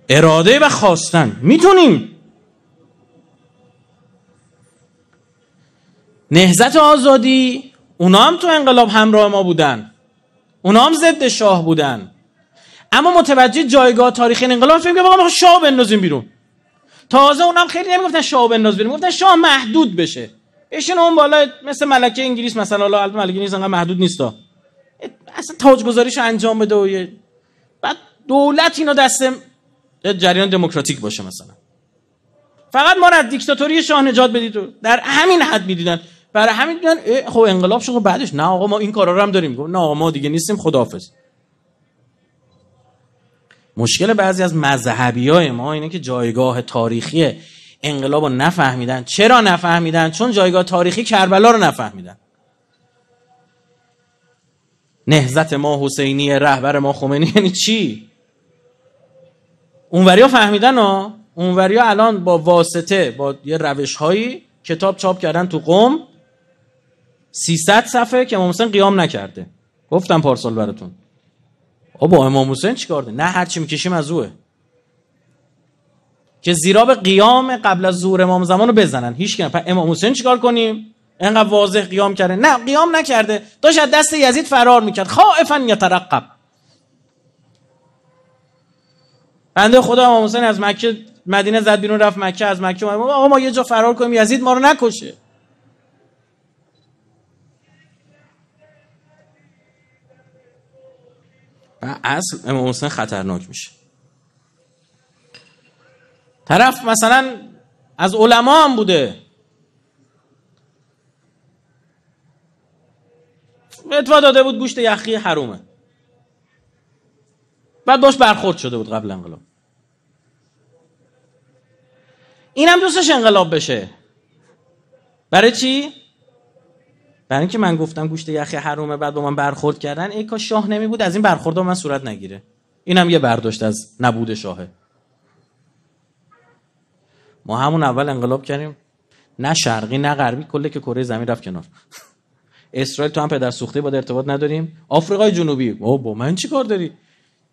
اراده و خواستن میتونیم نهزت آزادی اونا هم تو انقلاب همراه ما بودن اونا هم ضد شاه بودن اما متوجه جایگاه تاریخی انقلاب فکر که شاه بندازیم بیرون تازه اونم خیلی نمیگفتن شاه بنداز بریم گفتن شاه محدود بشه ایشون اون بالا مثل ملکه انگلیس مثلا حالا البته ملکه انگلیس انقدر محدود نیستا اصلا تاجگذاریش انجام بده و بعد دولت اینو دست جریان دموکراتیک باشه مثلا فقط ما از دیکتاتوری شاه نجات بدید و در همین حد میدیدن برای همین دیدن خب انقلاب شد خب بعدش نه آقا ما این کارا رو هم داریم نه آقا ما دیگه نیستیم خداحافظ مشکل بعضی از مذهبی های ما اینه که جایگاه تاریخی انقلاب رو نفهمیدن چرا نفهمیدن؟ چون جایگاه تاریخی کربلا رو نفهمیدن نهزت ما حسینی رهبر ما خمینی یعنی چی؟ اونوریا فهمیدن ها ها الان با واسطه با یه روش هایی کتاب چاپ کردن تو قوم 300 صفحه که امام قیام نکرده گفتم پارسال براتون با امام حسین چیکار نه هرچی میکشیم از اوه که زیرا به قیام قبل از زور امام زمان رو بزنن هیچ که پس امام حسین چیکار کنیم اینقدر واضح قیام کرده نه قیام نکرده داشت از دست یزید فرار میکرد خائفا یترقب بنده خدا امام حسین از مکه مدینه زد بیرون رفت مکه از مکه آقا ما یه جا فرار کنیم یزید ما رو نکشه اصل امام حسین خطرناک میشه طرف مثلا از علما هم بوده فتوا داده بود گوشت یخی حرومه بعد باش برخورد شده بود قبل انقلاب اینم دوستش انقلاب بشه برای چی؟ برای اینکه من گفتم گوشت یخی حرومه بعد با من برخورد کردن ای کاش شاه نمی بود از این برخورد من صورت نگیره اینم یه برداشت از نبود شاهه ما همون اول انقلاب کردیم نه شرقی نه غربی کله که کره زمین رفت کنار اسرائیل تو هم پدر سوخته با ارتباط نداریم آفریقای جنوبی او با من چی کار داری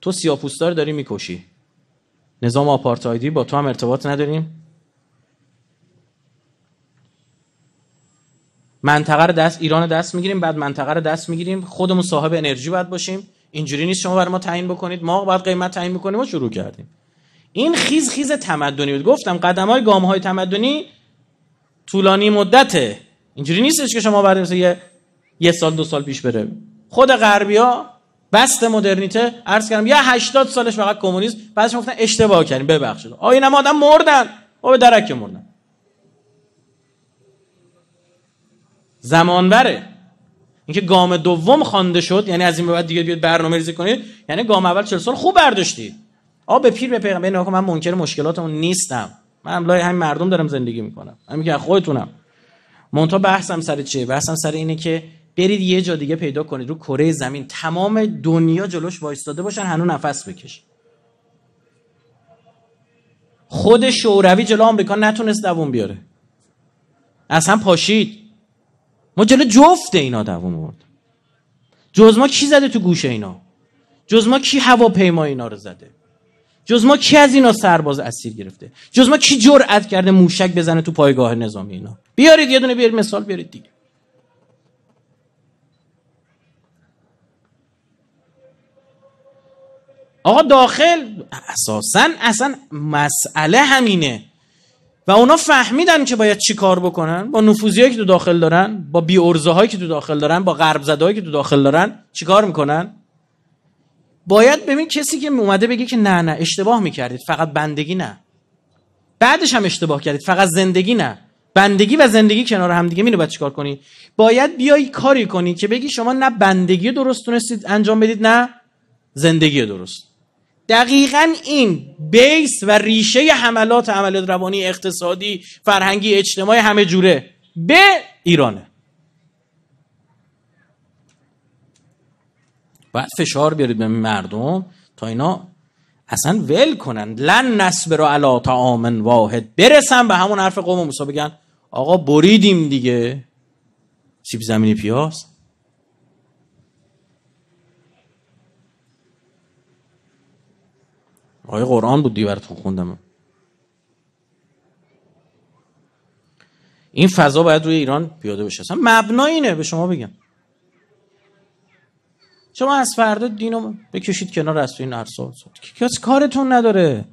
تو سیاپوستار رو داری میکشی نظام آپارتایدی با تو هم ارتباط نداریم منطقه رو دست ایران دست میگیریم بعد منطقه رو دست میگیریم خودمون صاحب انرژی باید باشیم اینجوری نیست شما برای ما تعیین بکنید ما باید قیمت تعیین بکنیم و شروع کردیم این خیز خیز تمدنی بود گفتم قدم های گام های تمدنی طولانی مدته اینجوری نیستش که شما برای یه یه سال دو سال پیش بره خود غربیا بست مدرنیته عرض کردم یه 80 سالش فقط کمونیسم بعدش گفتن اشتباه کردیم ببخشید آ ما آدم مردن او به درک مردن زمانبره اینکه گام دوم خوانده شد یعنی از این به بعد دیگه بیاد برنامه ریزی کنید یعنی گام اول 40 سال خوب برداشتی آ به پیر به پیغمبر نه من منکر مشکلاتمون نیستم من لای همین مردم دارم زندگی میکنم همین که خودتونم مونتا بحثم سر چیه بحثم سر اینه که برید یه جا دیگه پیدا کنید رو کره زمین تمام دنیا جلوش وایستاده باشن هنو نفس بکشه خود شوروی جلو آمریکا نتونست دووم بیاره اصلا پاشید ما جلو جفت اینا دووم آورد جز ما کی زده تو گوش اینا جز ما کی هواپیما اینا رو زده جز ما کی از اینا سرباز اسیر گرفته جز ما کی جرأت کرده موشک بزنه تو پایگاه نظامی اینا بیارید یه دونه بیارید مثال بیارید دیگه آقا داخل اساسا اصلا مسئله همینه و اونا فهمیدن که باید چی کار بکنن با نفوذیایی که تو داخل دارن با بی هایی که تو داخل دارن با غرب زدایی که تو داخل دارن کار میکنن باید ببین کسی که اومده بگه که نه نه اشتباه میکردید فقط بندگی نه بعدش هم اشتباه کردید فقط زندگی نه بندگی و زندگی کنار هم دیگه میره باید چیکار کنی باید بیای کاری کنی که بگی شما نه بندگی درست تونستید انجام بدید نه زندگی درست دقیقا این بیس و ریشه حملات عملیات روانی اقتصادی فرهنگی اجتماعی همه جوره به ایرانه باید فشار بیارید به مردم تا اینا اصلا ول کنن لن رو علا آمن واحد برسن به همون حرف قوم موسا بگن آقا بریدیم دیگه سیب زمینی پیاز آیه قرآن بود براتون خوندم این فضا باید روی ایران پیاده بشه اصلا مبنا اینه به شما بگم شما از فردا دینو بکشید کنار از تو این ارسال کارتون نداره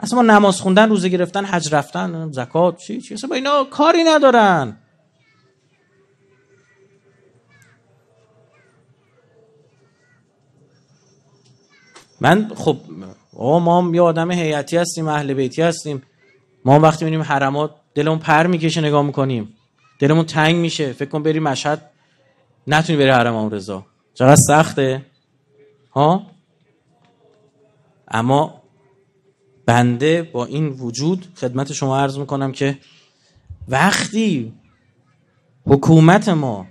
اصلا ما نماز خوندن روزه گرفتن حج رفتن زکات چی چی اصلا با اینا کاری ندارن من خب ما یه آدم هیئتی هستیم اهل بیتی هستیم ما وقتی می‌بینیم حرمات دلمون پر میکشه نگاه میکنیم دلمون تنگ میشه فکر کن بری مشهد نتونی بری حرم امام رضا چرا سخته ها اما بنده با این وجود خدمت شما عرض میکنم که وقتی حکومت ما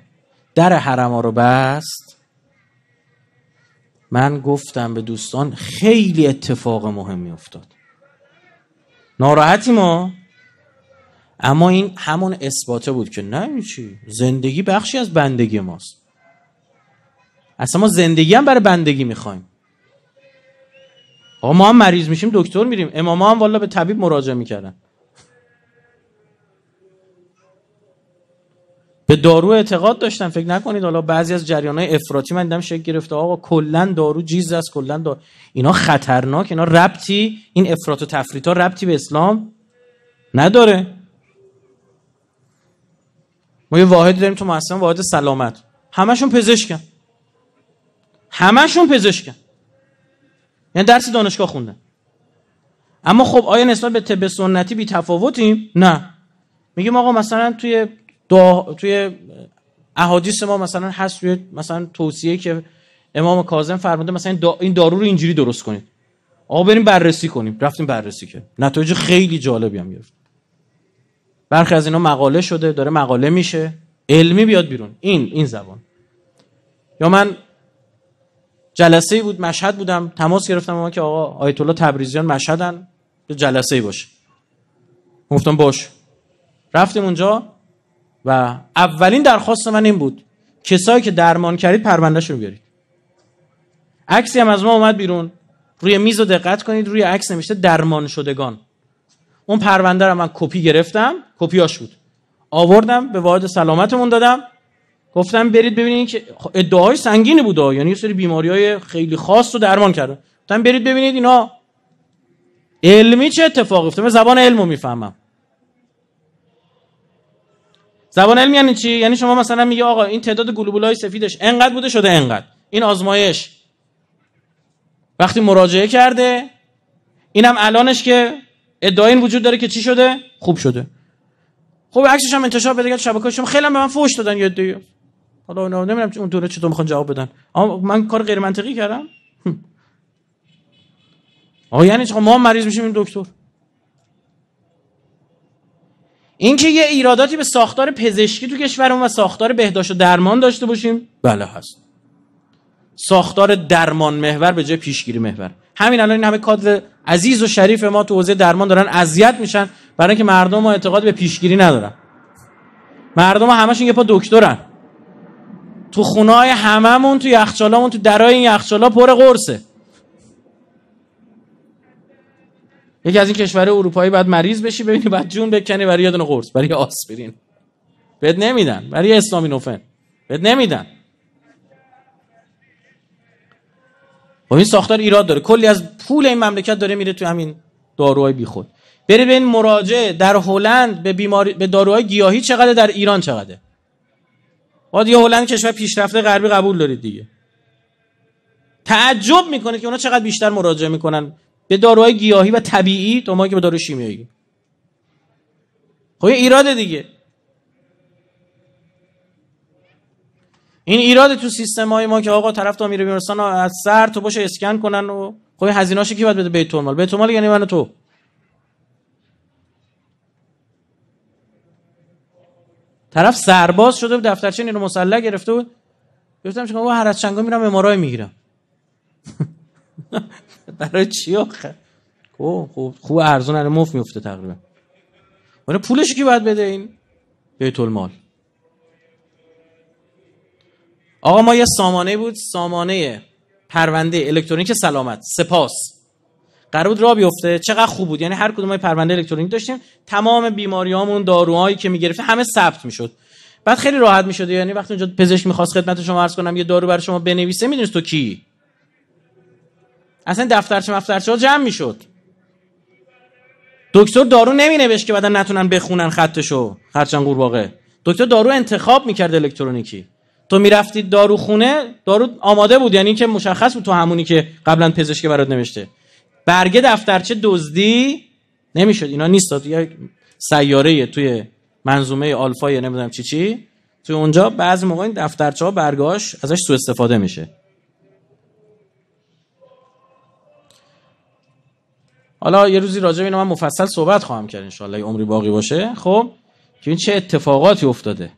در ها رو بست من گفتم به دوستان خیلی اتفاق مهمی افتاد ناراحتی ما اما این همون اثباته بود که نه چی زندگی بخشی از بندگی ماست اصلا ما زندگی هم برای بندگی میخوایم آقا ما هم مریض میشیم دکتر میریم امام هم والا به طبیب مراجعه میکردن به دارو اعتقاد داشتن فکر نکنید حالا بعضی از های افراطی من دیدم شکل گرفته آقا کلا دارو جیز است کلا دارو. اینا خطرناک اینا ربطی این افراط و تفریط ها ربطی به اسلام نداره ما یه واحد داریم تو مثلا واحد سلامت همشون پزشکن همشون پزشکن یعنی درس دانشگاه خوندن اما خب آیا نسبت به طب سنتی بی تفاوتیم نه میگیم آقا مثلا توی توی احادیث ما مثلا هست مثلا توصیه که امام کاظم فرموده مثلا این دارو رو اینجوری درست کنید آقا بریم بررسی کنیم رفتیم بررسی کرد نتایج خیلی جالبی هم گرفت برخی از اینا مقاله شده داره مقاله میشه علمی بیاد بیرون این این زبان یا من جلسه بود مشهد بودم تماس گرفتم اما که آقا آیت الله تبریزیان مشهدن به جلسه باشه گفتم باش رفتیم اونجا و اولین درخواست من این بود کسایی که درمان کردید رو بیارید عکسی هم از ما اومد بیرون روی میز رو دقت کنید روی عکس نوشته درمان شدگان اون پرونده رو من کپی گرفتم کپیاش بود آوردم به وارد سلامتمون دادم گفتم برید ببینید که خب، ادعای سنگینی بود یعنی یه سری بیماری های خیلی خاص رو درمان کرده گفتم برید ببینید اینا علمی چه اتفاقی افتاد من زبان علمو میفهمم زبان علم یعنی چی یعنی شما مثلا میگه آقا این تعداد گلوبولای سفیدش انقدر بوده شده انقدر این آزمایش وقتی مراجعه کرده اینم الانش که ادعای این وجود داره که چی شده خوب شده خب عکسش هم انتشار بده شبکه شما خیلی به من فوش دادن یه دیو حالا اونا نمیدونم اون دوره چطور میخوان جواب بدن اما من کار غیر منطقی کردم آقا یعنی خب ما مریض میشیم دکتر اینکه یه ایراداتی به ساختار پزشکی تو کشورمون و ساختار بهداشت و درمان داشته باشیم بله هست ساختار درمان محور به جای پیشگیری محور همین الان این همه کادر عزیز و شریف ما تو حوزه درمان دارن اذیت میشن برای اینکه مردم ما اعتقاد به پیشگیری ندارن مردم ها همشون یه پا دکترن تو خونه های هممون تو یخچالامون تو درای این یخچالا پر قرصه یکی از این کشور اروپایی بعد مریض بشی ببینی بعد جون بکنی برای یه دونه قرص برای آسپرین بهت نمیدن برای استامینوفن بد بهت نمیدن و خب این ساختار ایراد داره کلی از پول این مملکت داره میره تو همین داروهای بیخود بری ببین مراجعه در هلند به بیماری به داروهای گیاهی چقدر در ایران چقدره باید یه هلند کشور پیشرفته غربی قبول دارید دیگه تعجب میکنه که اونا چقدر بیشتر مراجعه میکنن به داروهای گیاهی و طبیعی تا ما که به دارو شیمیایی خب ایراده دیگه این ایراد تو سیستم های ما که آقا طرف تا میره بیمارستان از سر تو باشه اسکن کنن و خب هزینه‌اشو کی باید بده بیت المال بیت المال یعنی من تو طرف سرباز شده بود دفترچه نیرو مسلح گرفته بود گفتم شما هر از چنگا میرم امارای میگیرم برای چی آخه خوب خوب ارزون الان مفت میفته تقریبا ولی پولش کی باید بده این بیت المال آقا ما یه سامانه بود سامانه پرونده الکترونیک سلامت سپاس قرار بود راه بیفته چقدر خوب بود یعنی هر کدوم های پرونده الکترونیک داشتیم تمام بیماریامون داروهایی که میگرفت همه ثبت میشد بعد خیلی راحت میشد یعنی وقتی اونجا پزشک میخواست خدمت شما عرض کنم یه دارو برای شما بنویسه میدونست تو کی اصلا دفترچه مفترچه ها جمع میشد دکتر دارو نمی نوشت که بعدا نتونن بخونن خطشو خرچن قورباغه دکتر دارو انتخاب میکرد الکترونیکی تو میرفتی دارو خونه دارو آماده بود یعنی که مشخص بود تو همونی که قبلا پزشک برات نوشته برگه دفترچه دزدی نمیشد اینا نیست تو سیاره توی منظومه آلفا یا نمیدونم چی چی توی اونجا بعضی موقع این دفترچه ها برگاش ازش سوء استفاده میشه حالا یه روزی راجع به من مفصل صحبت خواهم کرد الله عمری باقی باشه خب که این چه اتفاقاتی افتاده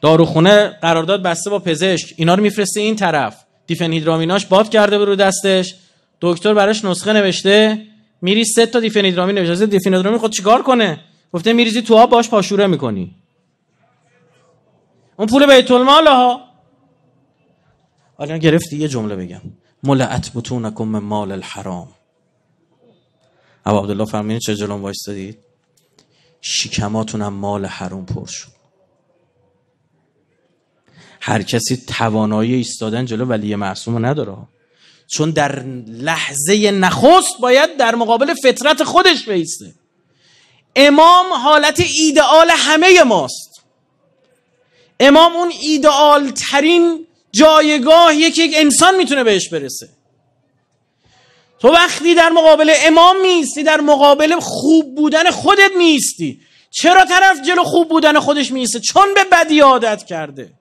داروخونه قرارداد بسته با پزشک اینا رو میفرسته این طرف دیفنیدرامیناش باد کرده برو دستش دکتر براش نسخه نوشته میری سه تا دیفنیدرامین نوشته دیفنیدرامین خود چیکار کنه گفته میریزی تو آب باش پاشوره میکنی اون پول بیت المال ها حالا گرفتی یه جمله بگم ملعت بتونکم مال الحرام ابا عبدالله فرمودین چه جلوم وایستادید شکماتونم مال حروم پر شد هر کسی توانایی ایستادن جلو ولی معصوم نداره چون در لحظه نخست باید در مقابل فطرت خودش بیسته امام حالت ایدئال همه ماست امام اون ایدئال ترین جایگاهیه که یک انسان میتونه بهش برسه تو وقتی در مقابل امام میستی در مقابل خوب بودن خودت میستی چرا طرف جلو خوب بودن خودش میسته چون به بدی عادت کرده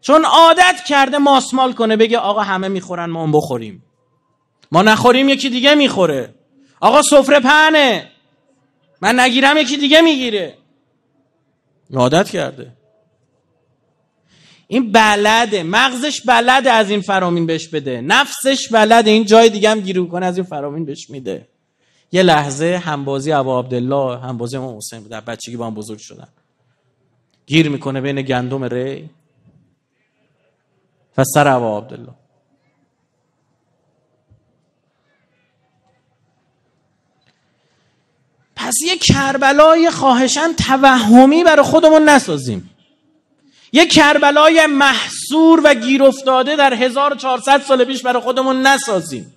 چون عادت کرده ماسمال کنه بگه آقا همه میخورن ما اون بخوریم ما نخوریم یکی دیگه میخوره آقا سفره پهنه من نگیرم یکی دیگه میگیره عادت کرده این بلده مغزش بلده از این فرامین بهش بده نفسش بلده این جای دیگه هم گیرو کنه از این فرامین بهش میده یه لحظه همبازی ابو عبدالله همبازی امام حسین بود بچگی با هم بزرگ شدن گیر میکنه بین گندم ری و سر ابو عبدالله پس یه کربلای خواهشن توهمی برای خودمون نسازیم یک کربلای محصور و گیر افتاده در 1400 سال پیش برای خودمون نسازیم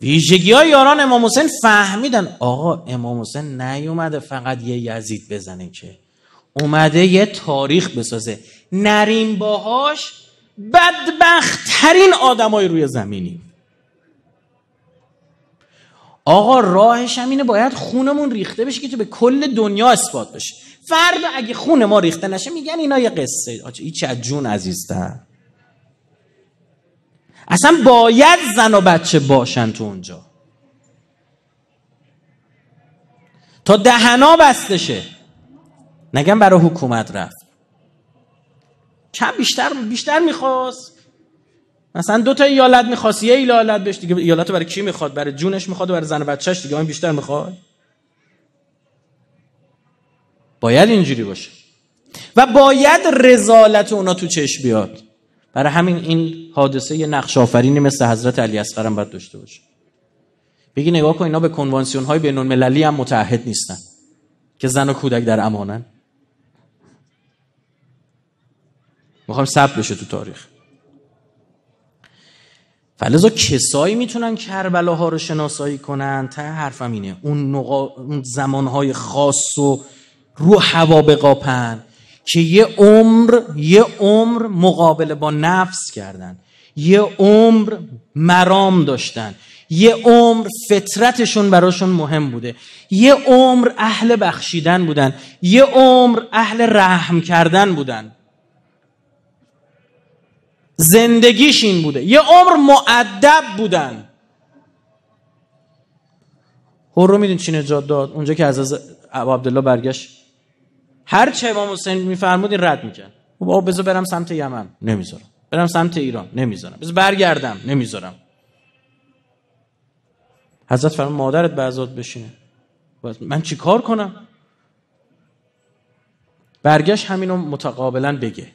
ویژگی های یاران امام حسین فهمیدن آقا امام حسین نیومده فقط یه یزید بزنه که اومده یه تاریخ بسازه نریم باهاش بدبختترین آدمای روی زمینیم آقا راهش همینه باید خونمون ریخته بشه که تو به کل دنیا اثبات بشه فردا اگه خون ما ریخته نشه میگن اینا یه قصه هیچ از جون عزیزتر اصلا باید زن و بچه باشن تو اونجا تا دهنا بسته شه نگم برای حکومت رفت کم بیشتر بیشتر میخواست مثلا دو تا ایالت میخواست یه ایالت بهش دیگه ایالت برای کی میخواد برای جونش میخواد و برای زن و بچهش دیگه اون بیشتر میخواد باید اینجوری باشه و باید رزالت اونا تو چش بیاد برای همین این حادثه یه نقش آفرینی مثل حضرت علی هم باید داشته باشه بگی نگاه کن اینا به کنوانسیون های بین المللی هم متعهد نیستن که زن و کودک در امانن میخوام ثبت بشه تو تاریخ فلزا کسایی میتونن کربلاها رو شناسایی کنن تا حرفم اینه اون, نقا... اون زمانهای خاص و رو هوا بقاپن که یه عمر یه عمر مقابله با نفس کردن یه عمر مرام داشتن یه عمر فطرتشون براشون مهم بوده یه عمر اهل بخشیدن بودن یه عمر اهل رحم کردن بودن زندگیش این بوده یه عمر معدب بودن هر رو میدون چی نجات داد اونجا که از از عبدالله برگشت هر چه امام حسین میفرمود این رد میکرد او بذار برم سمت یمن نمیذارم برم سمت ایران نمیذارم بذار برگردم نمیذارم حضرت فرمان مادرت به ازاد بشینه من کار کنم برگشت همینو متقابلا بگه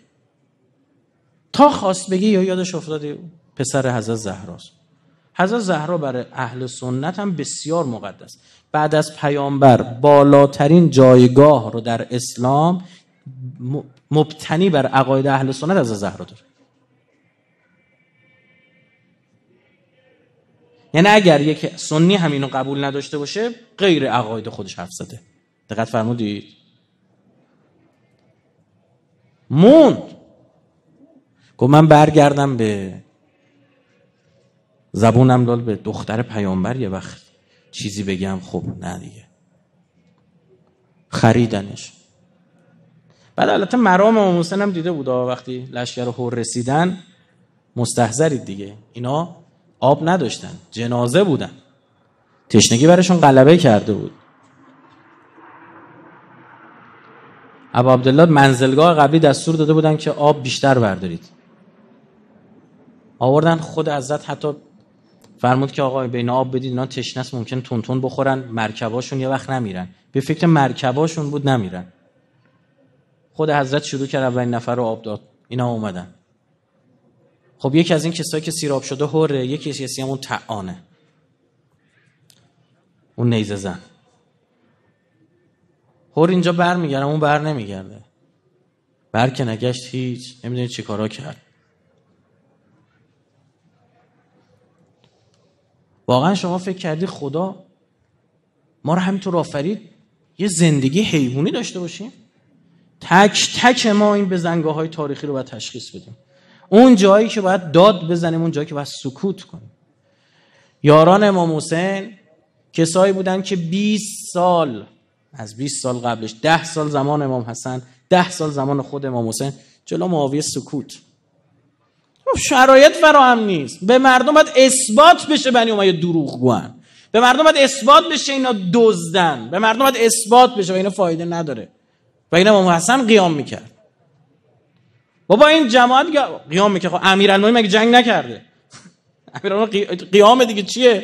تا خواست بگه یا یادش افتاده پسر حضرت زهراست حضرت زهرا برای اهل سنت هم بسیار مقدس بعد از پیامبر بالاترین جایگاه رو در اسلام مبتنی بر عقاید اهل سنت از زهرا داره یعنی اگر یک سنی همینو قبول نداشته باشه غیر عقاید خودش حرف زده دقت فرمودید موند گفت من برگردم به زبونم لال به دختر پیامبر یه وقت چیزی بگم خب نه دیگه خریدنش بعد البته مرام امام حسین هم دیده بود وقتی لشکر هور رسیدن مستحضرید دیگه اینا آب نداشتن جنازه بودن تشنگی برشون غلبه کرده بود ابو عبدالله منزلگاه قبلی دستور داده بودن که آب بیشتر بردارید آوردن خود حضرت حتی فرمود که آقای بین آب بدید اینا تشنه است ممکن تونتون بخورن مرکباشون یه وقت نمیرن به فکر مرکباشون بود نمیرن خود حضرت شروع کرد اولین نفر رو آب داد اینا اومدن خب یکی از این کسایی که سیراب شده هره یکی از کسی همون تعانه اون نیزه زن هر اینجا بر میگرم اون بر نمیگرده بر که نگشت هیچ نمیدونی چی کارا کرد واقعا شما فکر کردی خدا ما رو همینطور آفرید یه زندگی حیوانی داشته باشیم تک تک ما این زنگاه های تاریخی رو باید تشخیص بدیم اون جایی که باید داد بزنیم اون جایی که باید سکوت کنیم یاران امام حسین کسایی بودن که 20 سال از 20 سال قبلش 10 سال زمان امام حسن 10 سال زمان خود امام حسین جلو معاویه سکوت شرایط فراهم نیست به مردم باید اثبات بشه بنی امیه دروغ گوهن به مردم باید اثبات بشه اینا دزدن به مردم باید اثبات بشه و اینا فایده نداره و اینا امام حسن قیام میکرد بابا این جماعت قیام میکرد خب امیرالمومنین مگه جنگ نکرده امیرالمومنین قیام دیگه چیه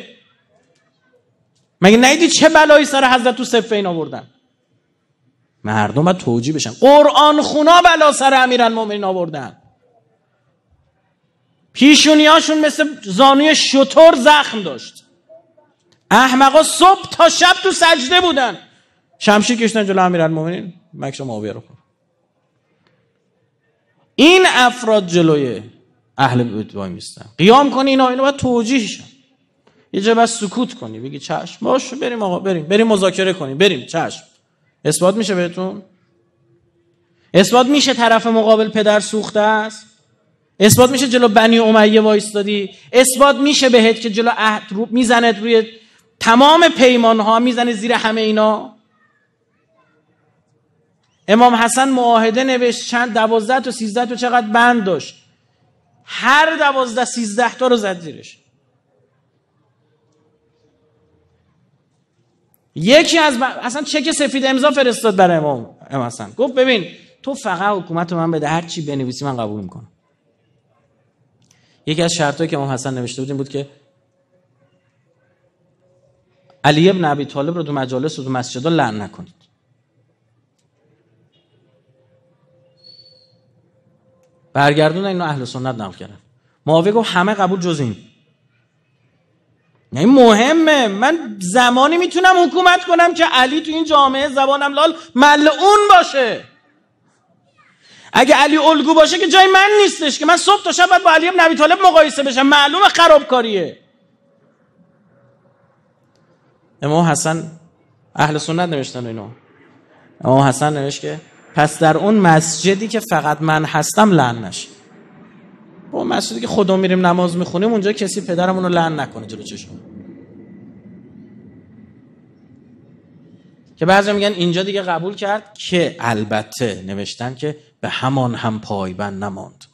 مگه نیدی چه بلایی سر حضرت تو صفین آوردن مردم باید توجیه بشن قرآن خونا بلا سر امیرالمومنین آوردن پیشونیاشون مثل زانوی شطور زخم داشت احمقا صبح تا شب تو سجده بودن شمشی کشتن جلو امیرالمومنین مکشم آبیه رو این افراد جلوی اهل بیت میستن قیام کنی اینا اینو باید توجیه یه سکوت کنی بگی چشم باشو بریم آقا بریم بریم مذاکره کنیم بریم چشم اثبات میشه بهتون اثبات میشه طرف مقابل پدر سوخته است اثبات میشه جلو بنی امیه وایستادی اثبات میشه بهت که جلو عهد رو میزنه روی تمام پیمان ها میزنه زیر همه اینا امام حسن معاهده نوشت چند دوازده تا سیزده تا چقدر بند داشت هر دوازده سیزده تا رو زد زیرش یکی از اصلا چک سفید امضا فرستاد برای امام, حسن گفت ببین تو فقط حکومت رو من بده هر چی بنویسی من قبول میکنم یکی از شرطایی که امام حسن نوشته بود این بود که علی ابن ابی طالب رو تو مجالس و تو ها لعن نکنید برگردون اینو اهل سنت نقل کردن معاویه گفت همه قبول جز این یعنی مهمه من زمانی میتونم حکومت کنم که علی تو این جامعه زبانم لال ملعون باشه اگه علی الگو باشه که جای من نیستش که من صبح تا شب باید با علی ابن ابی طالب مقایسه بشم معلومه خرابکاریه امام حسن اهل سنت نوشتن اینو امام حسن نوشت که پس در اون مسجدی که فقط من هستم لعن نشه با مسجدی که خدا میریم نماز میخونیم اونجا کسی پدرمون رو لعن نکنه جلو چشم که بعضی میگن اینجا دیگه قبول کرد که البته نوشتن که به همان هم پایبند نماند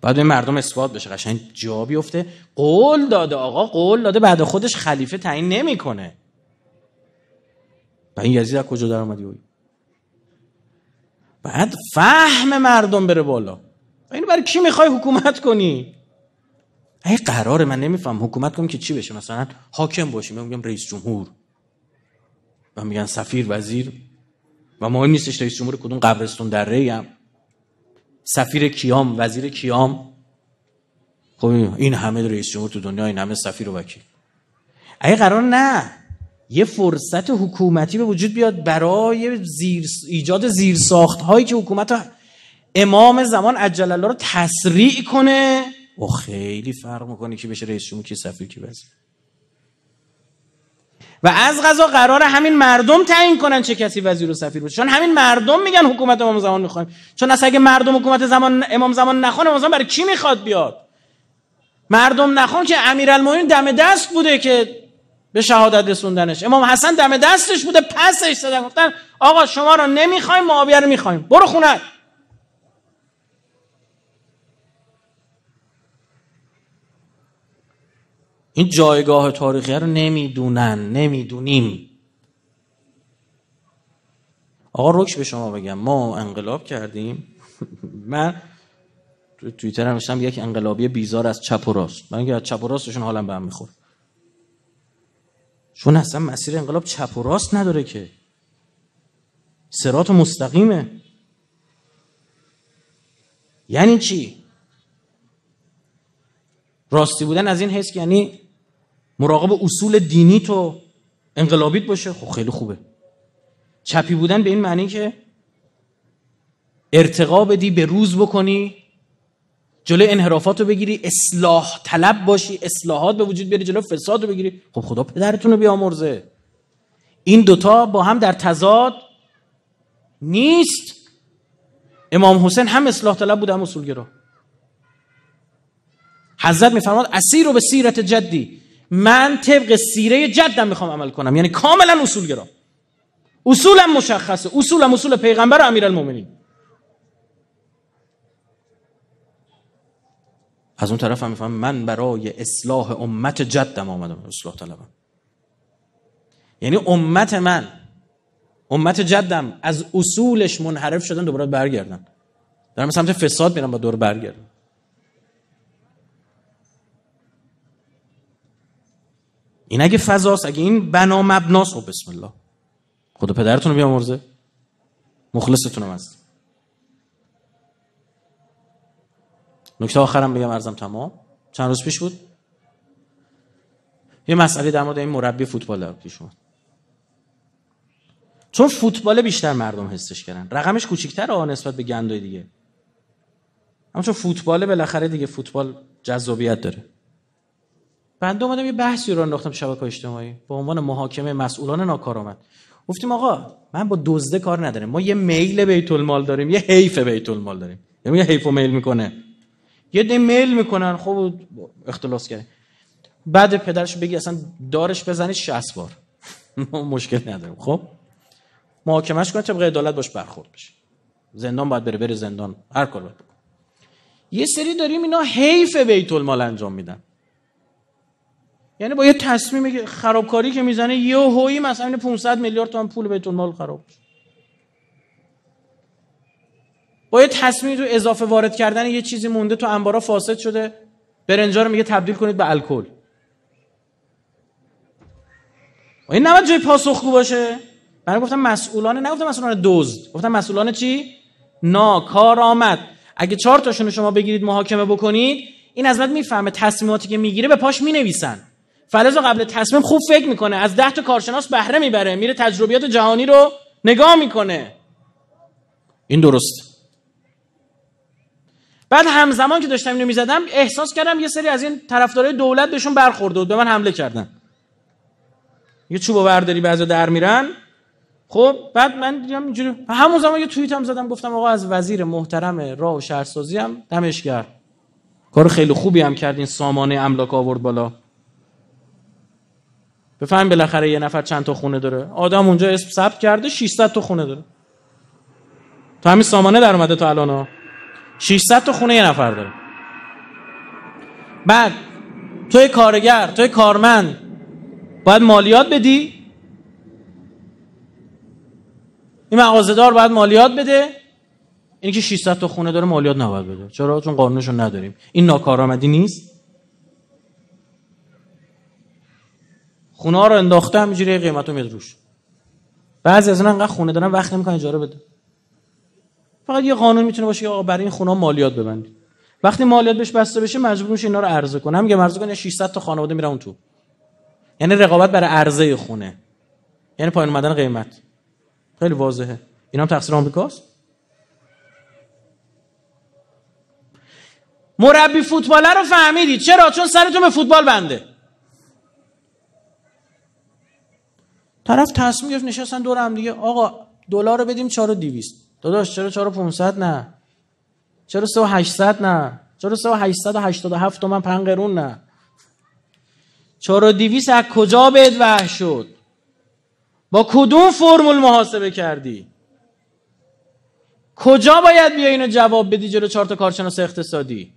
بعد به مردم اثبات بشه قشنگ جا بیفته قول داده آقا قول داده بعد خودش خلیفه تعیین نمیکنه و این یزید کجا در بعد فهم مردم بره بالا اینو برای کی میخوای حکومت کنی ای قرار من نمیفهم حکومت کنم که چی بشه مثلا حاکم باشیم میگم رئیس جمهور و میگن سفیر وزیر و مهم نیستش رئیس جمهور کدوم قبرستون در ریم سفیر کیام وزیر کیام خب این همه رئیس جمهور تو دنیا این همه سفیر و وکیل اگه قرار نه یه فرصت حکومتی به وجود بیاد برای زیر ایجاد زیرساخت هایی که حکومت امام زمان عجل الله رو تسریع کنه و خیلی فرق میکنه که بشه رئیس جمهور کی سفیر کی وزیر و از غذا قرار همین مردم تعیین کنن چه کسی وزیر و سفیر باشه چون همین مردم میگن حکومت امام زمان میخوایم چون اصلا اگه مردم حکومت زمان امام زمان نخوان امام زمان برای کی میخواد بیاد مردم نخوان که امیرالمومنین دم دست بوده که به شهادت رسوندنش امام حسن دم دستش بوده پسش زدن گفتن آقا شما رو نمیخوایم معاویه رو میخوایم برو خونه این جایگاه تاریخی رو نمیدونن نمیدونیم آقا روکش به شما بگم ما انقلاب کردیم من تو هم نوشتم یک انقلابی بیزار از چپ و راست من از چپ و راستشون حالا به هم چون اصلا مسیر انقلاب چپ و راست نداره که سرات مستقیمه یعنی چی راستی بودن از این حس یعنی مراقب اصول دینی تو انقلابیت باشه خب خیلی خوبه چپی بودن به این معنی که ارتقا بدی به روز بکنی جلو انحرافات رو بگیری اصلاح طلب باشی اصلاحات به وجود بیاری جلو فساد رو بگیری خب خدا پدرتون رو بیامرزه این دوتا با هم در تضاد نیست امام حسین هم اصلاح طلب بود هم اصولگرا حضرت میفرماد اسیر رو به سیرت جدی من طبق سیره جدم میخوام عمل کنم یعنی کاملا اصول اصولگرا اصولم مشخصه اصولم اصول پیغمبر و المومنین. از اون طرف هم من برای اصلاح امت جدم آمدم اصلاح طلبم یعنی امت من امت جدم از اصولش منحرف شدن دوباره برگردن دارم سمت فساد میرم با دور برگردم این اگه فضاست اگه این بنا مبناس و خب بسم الله خدا پدرتون رو بیامرزه مخلصتون هست نکته آخرم بگم ارزم تمام چند روز پیش بود یه مسئله در مورد این مربی فوتبال در پیش اومد چون فوتبال بیشتر مردم حسش کردن رقمش کچکتر آن نسبت به گندای دیگه اما چون فوتباله بالاخره دیگه فوتبال جذابیت داره بنده اومدم یه بحثی رو انداختم شبکه اجتماعی با عنوان محاکمه مسئولان ناکارآمد گفتیم آقا من با دزده کار ندارم ما یه میل بیت المال داریم یه حیف بیت المال داریم یعنی یه حیف و میل میکنه یه دی میل میکنن خب اختلاس کرد بعد پدرش بگی اصلا دارش بزنی 60 بار مشکل نداریم خب محاکمهش کنه طبق عدالت باش برخورد بشه زندان باید بره بره زندان هر کار یه سری داریم اینا حیف بیت المال انجام میدن یعنی با یه تصمیم خرابکاری که میزنه یه هوی مثلا 500 میلیارد تومن پول بهتون مال خراب با یه تصمیم تو اضافه وارد کردن یه چیزی مونده تو انبارا فاسد شده برنجا رو میگه تبدیل کنید به الکل این نباید جای پاسخگو باشه من گفتم مسئولانه نگفتم مسئولانه دزد گفتم مسئولانه چی کار آمد اگه چهار تاشون شما بگیرید محاکمه بکنید این از میفهمه تصمیماتی که میگیره به پاش مینویسن فلزا قبل تصمیم خوب فکر میکنه از ده تا کارشناس بهره میبره میره تجربیات جهانی رو نگاه میکنه این درست بعد همزمان که داشتم اینو میزدم احساس کردم یه سری از این طرفدارای دولت بهشون برخورده بود به من حمله کردن یه چوب برداری بعضی در میرن خب بعد من دیدم اینجوری همون زمان یه توییت هم زدم گفتم آقا از وزیر محترم راه و شهرسازی هم دمش کرد کار خیلی خوبی هم کرد سامانه املاک آورد بالا بفهم بالاخره یه نفر چند تا خونه داره آدم اونجا اسم ثبت کرده 600 تا خونه داره تو همین سامانه در اومده تو الان 600 تا خونه یه نفر داره بعد توی کارگر توی کارمند باید مالیات بدی این مغازه‌دار باید مالیات بده این که 600 تا خونه داره مالیات نباید بده چرا چون قانونشون نداریم این ناکارآمدی نیست خونه ها رو انداخته همینجوری قیمتو میاد روش بعضی از اونها انقدر خونه دارن وقت نمیکنن اجاره بده فقط یه قانون میتونه باشه که آقا برای این خونه مالیات ببندی. وقتی مالیات بهش بسته بشه مجبور میشه اینا رو عرضه کنه میگم عرضه کنه 600 تا خانواده میرن اون تو یعنی رقابت برای عرضه خونه یعنی پایین اومدن قیمت خیلی واضحه اینا هم تقصیر آمریکاست مربی فوتباله رو فهمیدید چرا چون سرتون به فوتبال بنده طرف تصمیم گرفت نشستن دور هم دیگه آقا دلار رو بدیم 4200 داداش چرا 4500 نه چرا 3800 نه چرا هفت تومن پنج قرون نه 4200 از کجا بهت وحی شد با کدوم فرمول محاسبه کردی کجا باید بیا اینو جواب بدی جلو چهار تا کارشناس اقتصادی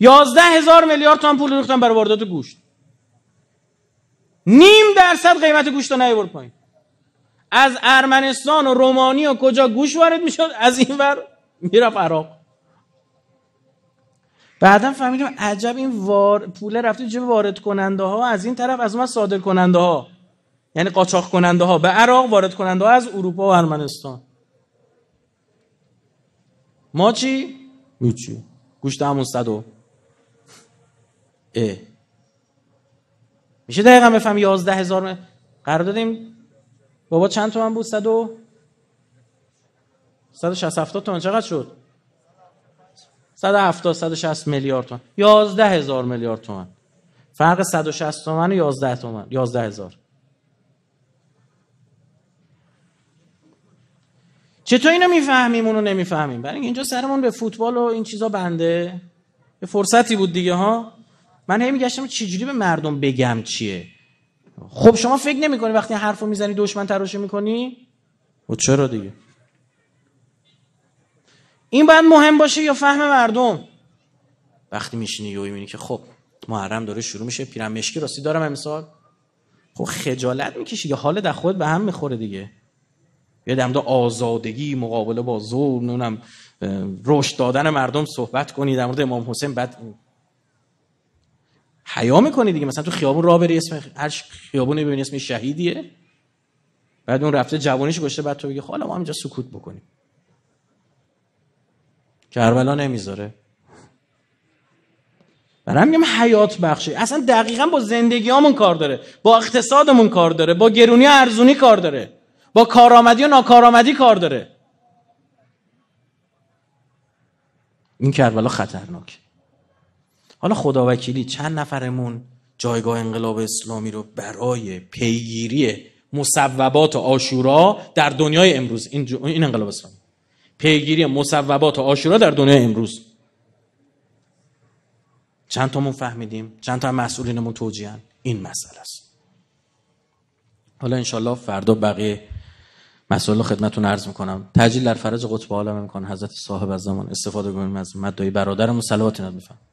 یازده هزار میلیارد تومن پول ریختن برای واردات گوشت نیم درصد قیمت گوشت نیورد پایین از ارمنستان و رومانی و کجا گوش وارد میشد از این ور میرفت عراق بعدا فهمیدم عجب این وار... پوله رفته چه وارد کننده ها از این طرف از اون صادر کننده ها یعنی قاچاق کننده ها به عراق وارد کننده ها از اروپا و ارمنستان ما چی؟ هیچی گوشت همون صد و دقیفهم 11ده هزار قرار دادیم؟ بابا چند تو بود 1۱ 160 تا چقدر شد۷ تا صد6 میلیارد 11ده هزار میلیار تومن فرق ۱۶ تامن و 11ده هزار. چطور این نمی میفهمیم اون رو نمیفهمیم بریم اینجا سرمون به فوتبال و این چیزا بنده فرصتی بود دیگه ها؟ من هی میگشتم چجوری به مردم بگم چیه خب شما فکر نمیکنی وقتی حرفو میزنی دشمن تراشه میکنی و خب چرا دیگه این باید مهم باشه یا فهم مردم وقتی میشینی یوی میبینی که خب محرم داره شروع میشه پیرم مشکی راستی دارم امسال خب خجالت میکشی یا حال در خود به هم میخوره دیگه یا دمدا آزادگی مقابله با زور نونم رشد دادن مردم صحبت کنی در مورد امام حسین بعد حیا میکنی دیگه مثلا تو خیابون راه بری اسم هر خیابونی ببینی اسم شهیدیه بعد اون رفته جوانیش گشته بعد تو بگی خب حالا ما همینجا سکوت بکنیم کربلا نمیذاره برام میگم حیات بخشی اصلا دقیقا با زندگیامون کار داره با اقتصادمون کار داره با گرونی و ارزونی کار داره با کارآمدی و ناکارآمدی کار داره این کربلا خطرناکه حالا خداوکیلی چند نفرمون جایگاه انقلاب اسلامی رو برای پیگیری مصوبات آشورا در دنیای امروز این, این انقلاب اسلامی پیگیری مصوبات آشورا در دنیای امروز چند تامون فهمیدیم چند تا مسئولینمون توجیهن این مسئله است حالا انشالله فردا بقیه مسئله خدمتون عرض میکنم تجیل در فرج قطب عالم میکنم حضرت صاحب از زمان استفاده کنیم از مدعی برادرمون صلوات ند